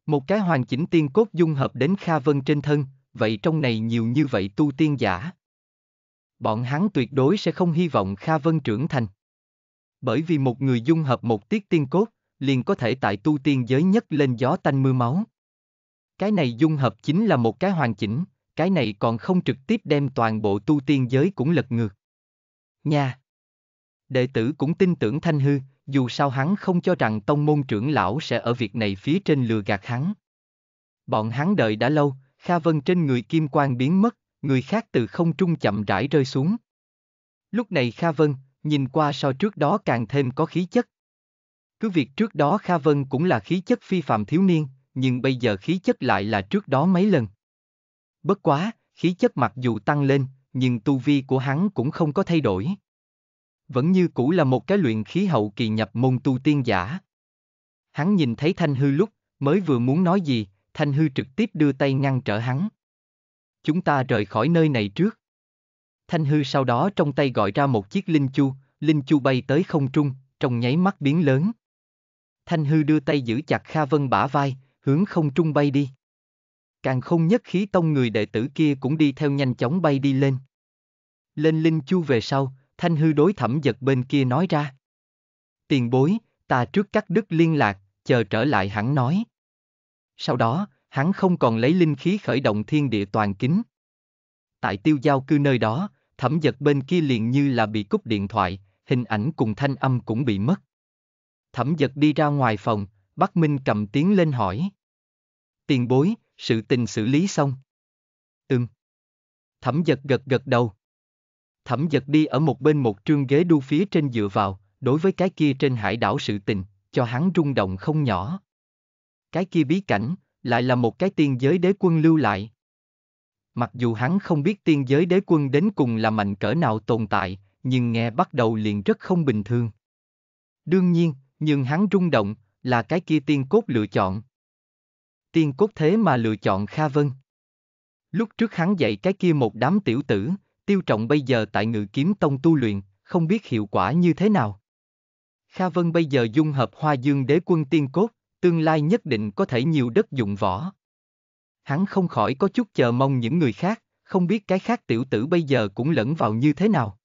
Một cái hoàn chỉnh tiên cốt dung hợp đến Kha Vân trên thân, vậy trong này nhiều như vậy tu tiên giả. Bọn hắn tuyệt đối sẽ không hy vọng Kha Vân trưởng thành. Bởi vì một người dung hợp một tiết tiên cốt, liền có thể tại tu tiên giới nhất lên gió tanh mưa máu. Cái này dung hợp chính là một cái hoàn chỉnh, cái này còn không trực tiếp đem toàn bộ tu tiên giới cũng lật ngược. Nha! Đệ tử cũng tin tưởng Thanh Hư, dù sao hắn không cho rằng tông môn trưởng lão sẽ ở việc này phía trên lừa gạt hắn. Bọn hắn đợi đã lâu, Kha Vân trên người kim quang biến mất, người khác từ không trung chậm rãi rơi xuống. Lúc này Kha Vân, nhìn qua so trước đó càng thêm có khí chất, cứ việc trước đó Kha Vân cũng là khí chất phi phạm thiếu niên, nhưng bây giờ khí chất lại là trước đó mấy lần. Bất quá, khí chất mặc dù tăng lên, nhưng tu vi của hắn cũng không có thay đổi. Vẫn như cũ là một cái luyện khí hậu kỳ nhập môn tu tiên giả. Hắn nhìn thấy Thanh Hư lúc, mới vừa muốn nói gì, Thanh Hư trực tiếp đưa tay ngăn trở hắn. Chúng ta rời khỏi nơi này trước. Thanh Hư sau đó trong tay gọi ra một chiếc linh chu, linh chu bay tới không trung, trong nháy mắt biến lớn. Thanh Hư đưa tay giữ chặt Kha Vân bả vai, hướng không trung bay đi. Càng không nhất khí tông người đệ tử kia cũng đi theo nhanh chóng bay đi lên. Lên linh chu về sau, Thanh Hư đối thẩm giật bên kia nói ra. Tiền bối, ta trước cắt đứt liên lạc, chờ trở lại hắn nói. Sau đó, hắn không còn lấy linh khí khởi động thiên địa toàn kính. Tại tiêu giao cư nơi đó, thẩm giật bên kia liền như là bị cúp điện thoại, hình ảnh cùng thanh âm cũng bị mất. Thẩm giật đi ra ngoài phòng, Bắc Minh cầm tiếng lên hỏi. Tiền bối, sự tình xử lý xong. Ừm. Thẩm giật gật gật đầu. Thẩm giật đi ở một bên một trương ghế đu phía trên dựa vào, đối với cái kia trên hải đảo sự tình, cho hắn rung động không nhỏ. Cái kia bí cảnh, lại là một cái tiên giới đế quân lưu lại. Mặc dù hắn không biết tiên giới đế quân đến cùng là mạnh cỡ nào tồn tại, nhưng nghe bắt đầu liền rất không bình thường. Đương nhiên, nhưng hắn rung động, là cái kia tiên cốt lựa chọn. Tiên cốt thế mà lựa chọn Kha Vân. Lúc trước hắn dạy cái kia một đám tiểu tử, tiêu trọng bây giờ tại ngự kiếm tông tu luyện, không biết hiệu quả như thế nào. Kha Vân bây giờ dung hợp hoa dương đế quân tiên cốt, tương lai nhất định có thể nhiều đất dụng võ. Hắn không khỏi có chút chờ mong những người khác, không biết cái khác tiểu tử bây giờ cũng lẫn vào như thế nào.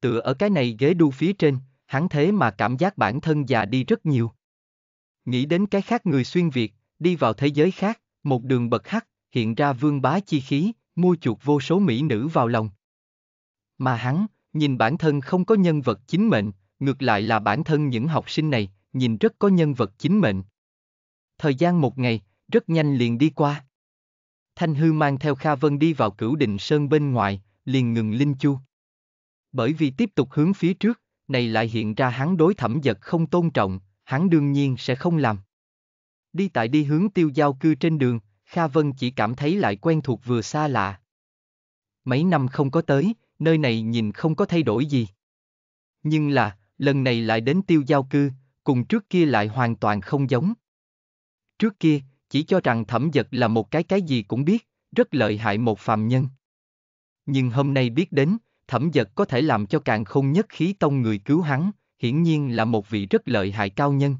Tựa ở cái này ghế đu phía trên, hắn thế mà cảm giác bản thân già đi rất nhiều. Nghĩ đến cái khác người xuyên Việt, đi vào thế giới khác, một đường bậc hắc, hiện ra vương bá chi khí, mua chuột vô số mỹ nữ vào lòng. Mà hắn, nhìn bản thân không có nhân vật chính mệnh, ngược lại là bản thân những học sinh này, nhìn rất có nhân vật chính mệnh. Thời gian một ngày, rất nhanh liền đi qua. Thanh Hư mang theo Kha Vân đi vào cửu định sơn bên ngoài, liền ngừng Linh Chu. Bởi vì tiếp tục hướng phía trước, này lại hiện ra hắn đối thẩm giật không tôn trọng, hắn đương nhiên sẽ không làm. Đi tại đi hướng tiêu giao cư trên đường, Kha Vân chỉ cảm thấy lại quen thuộc vừa xa lạ. Mấy năm không có tới, nơi này nhìn không có thay đổi gì. Nhưng là, lần này lại đến tiêu giao cư, cùng trước kia lại hoàn toàn không giống. Trước kia, chỉ cho rằng thẩm giật là một cái cái gì cũng biết, rất lợi hại một phàm nhân. Nhưng hôm nay biết đến, thẩm giật có thể làm cho càng không nhất khí tông người cứu hắn, hiển nhiên là một vị rất lợi hại cao nhân.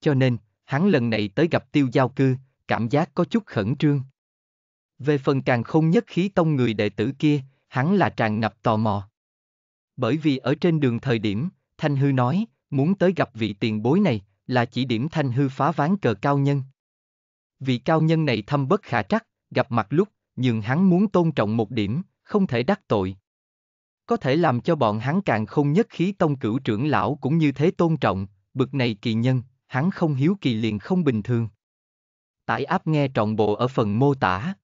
Cho nên, hắn lần này tới gặp tiêu giao cư, cảm giác có chút khẩn trương. Về phần càng không nhất khí tông người đệ tử kia, hắn là tràn ngập tò mò. Bởi vì ở trên đường thời điểm, Thanh Hư nói, muốn tới gặp vị tiền bối này, là chỉ điểm Thanh Hư phá ván cờ cao nhân. Vị cao nhân này thâm bất khả trắc, gặp mặt lúc, nhưng hắn muốn tôn trọng một điểm, không thể đắc tội có thể làm cho bọn hắn càng không nhất khí tông cửu trưởng lão cũng như thế tôn trọng, bực này kỳ nhân, hắn không hiếu kỳ liền không bình thường. Tải áp nghe trọn bộ ở phần mô tả.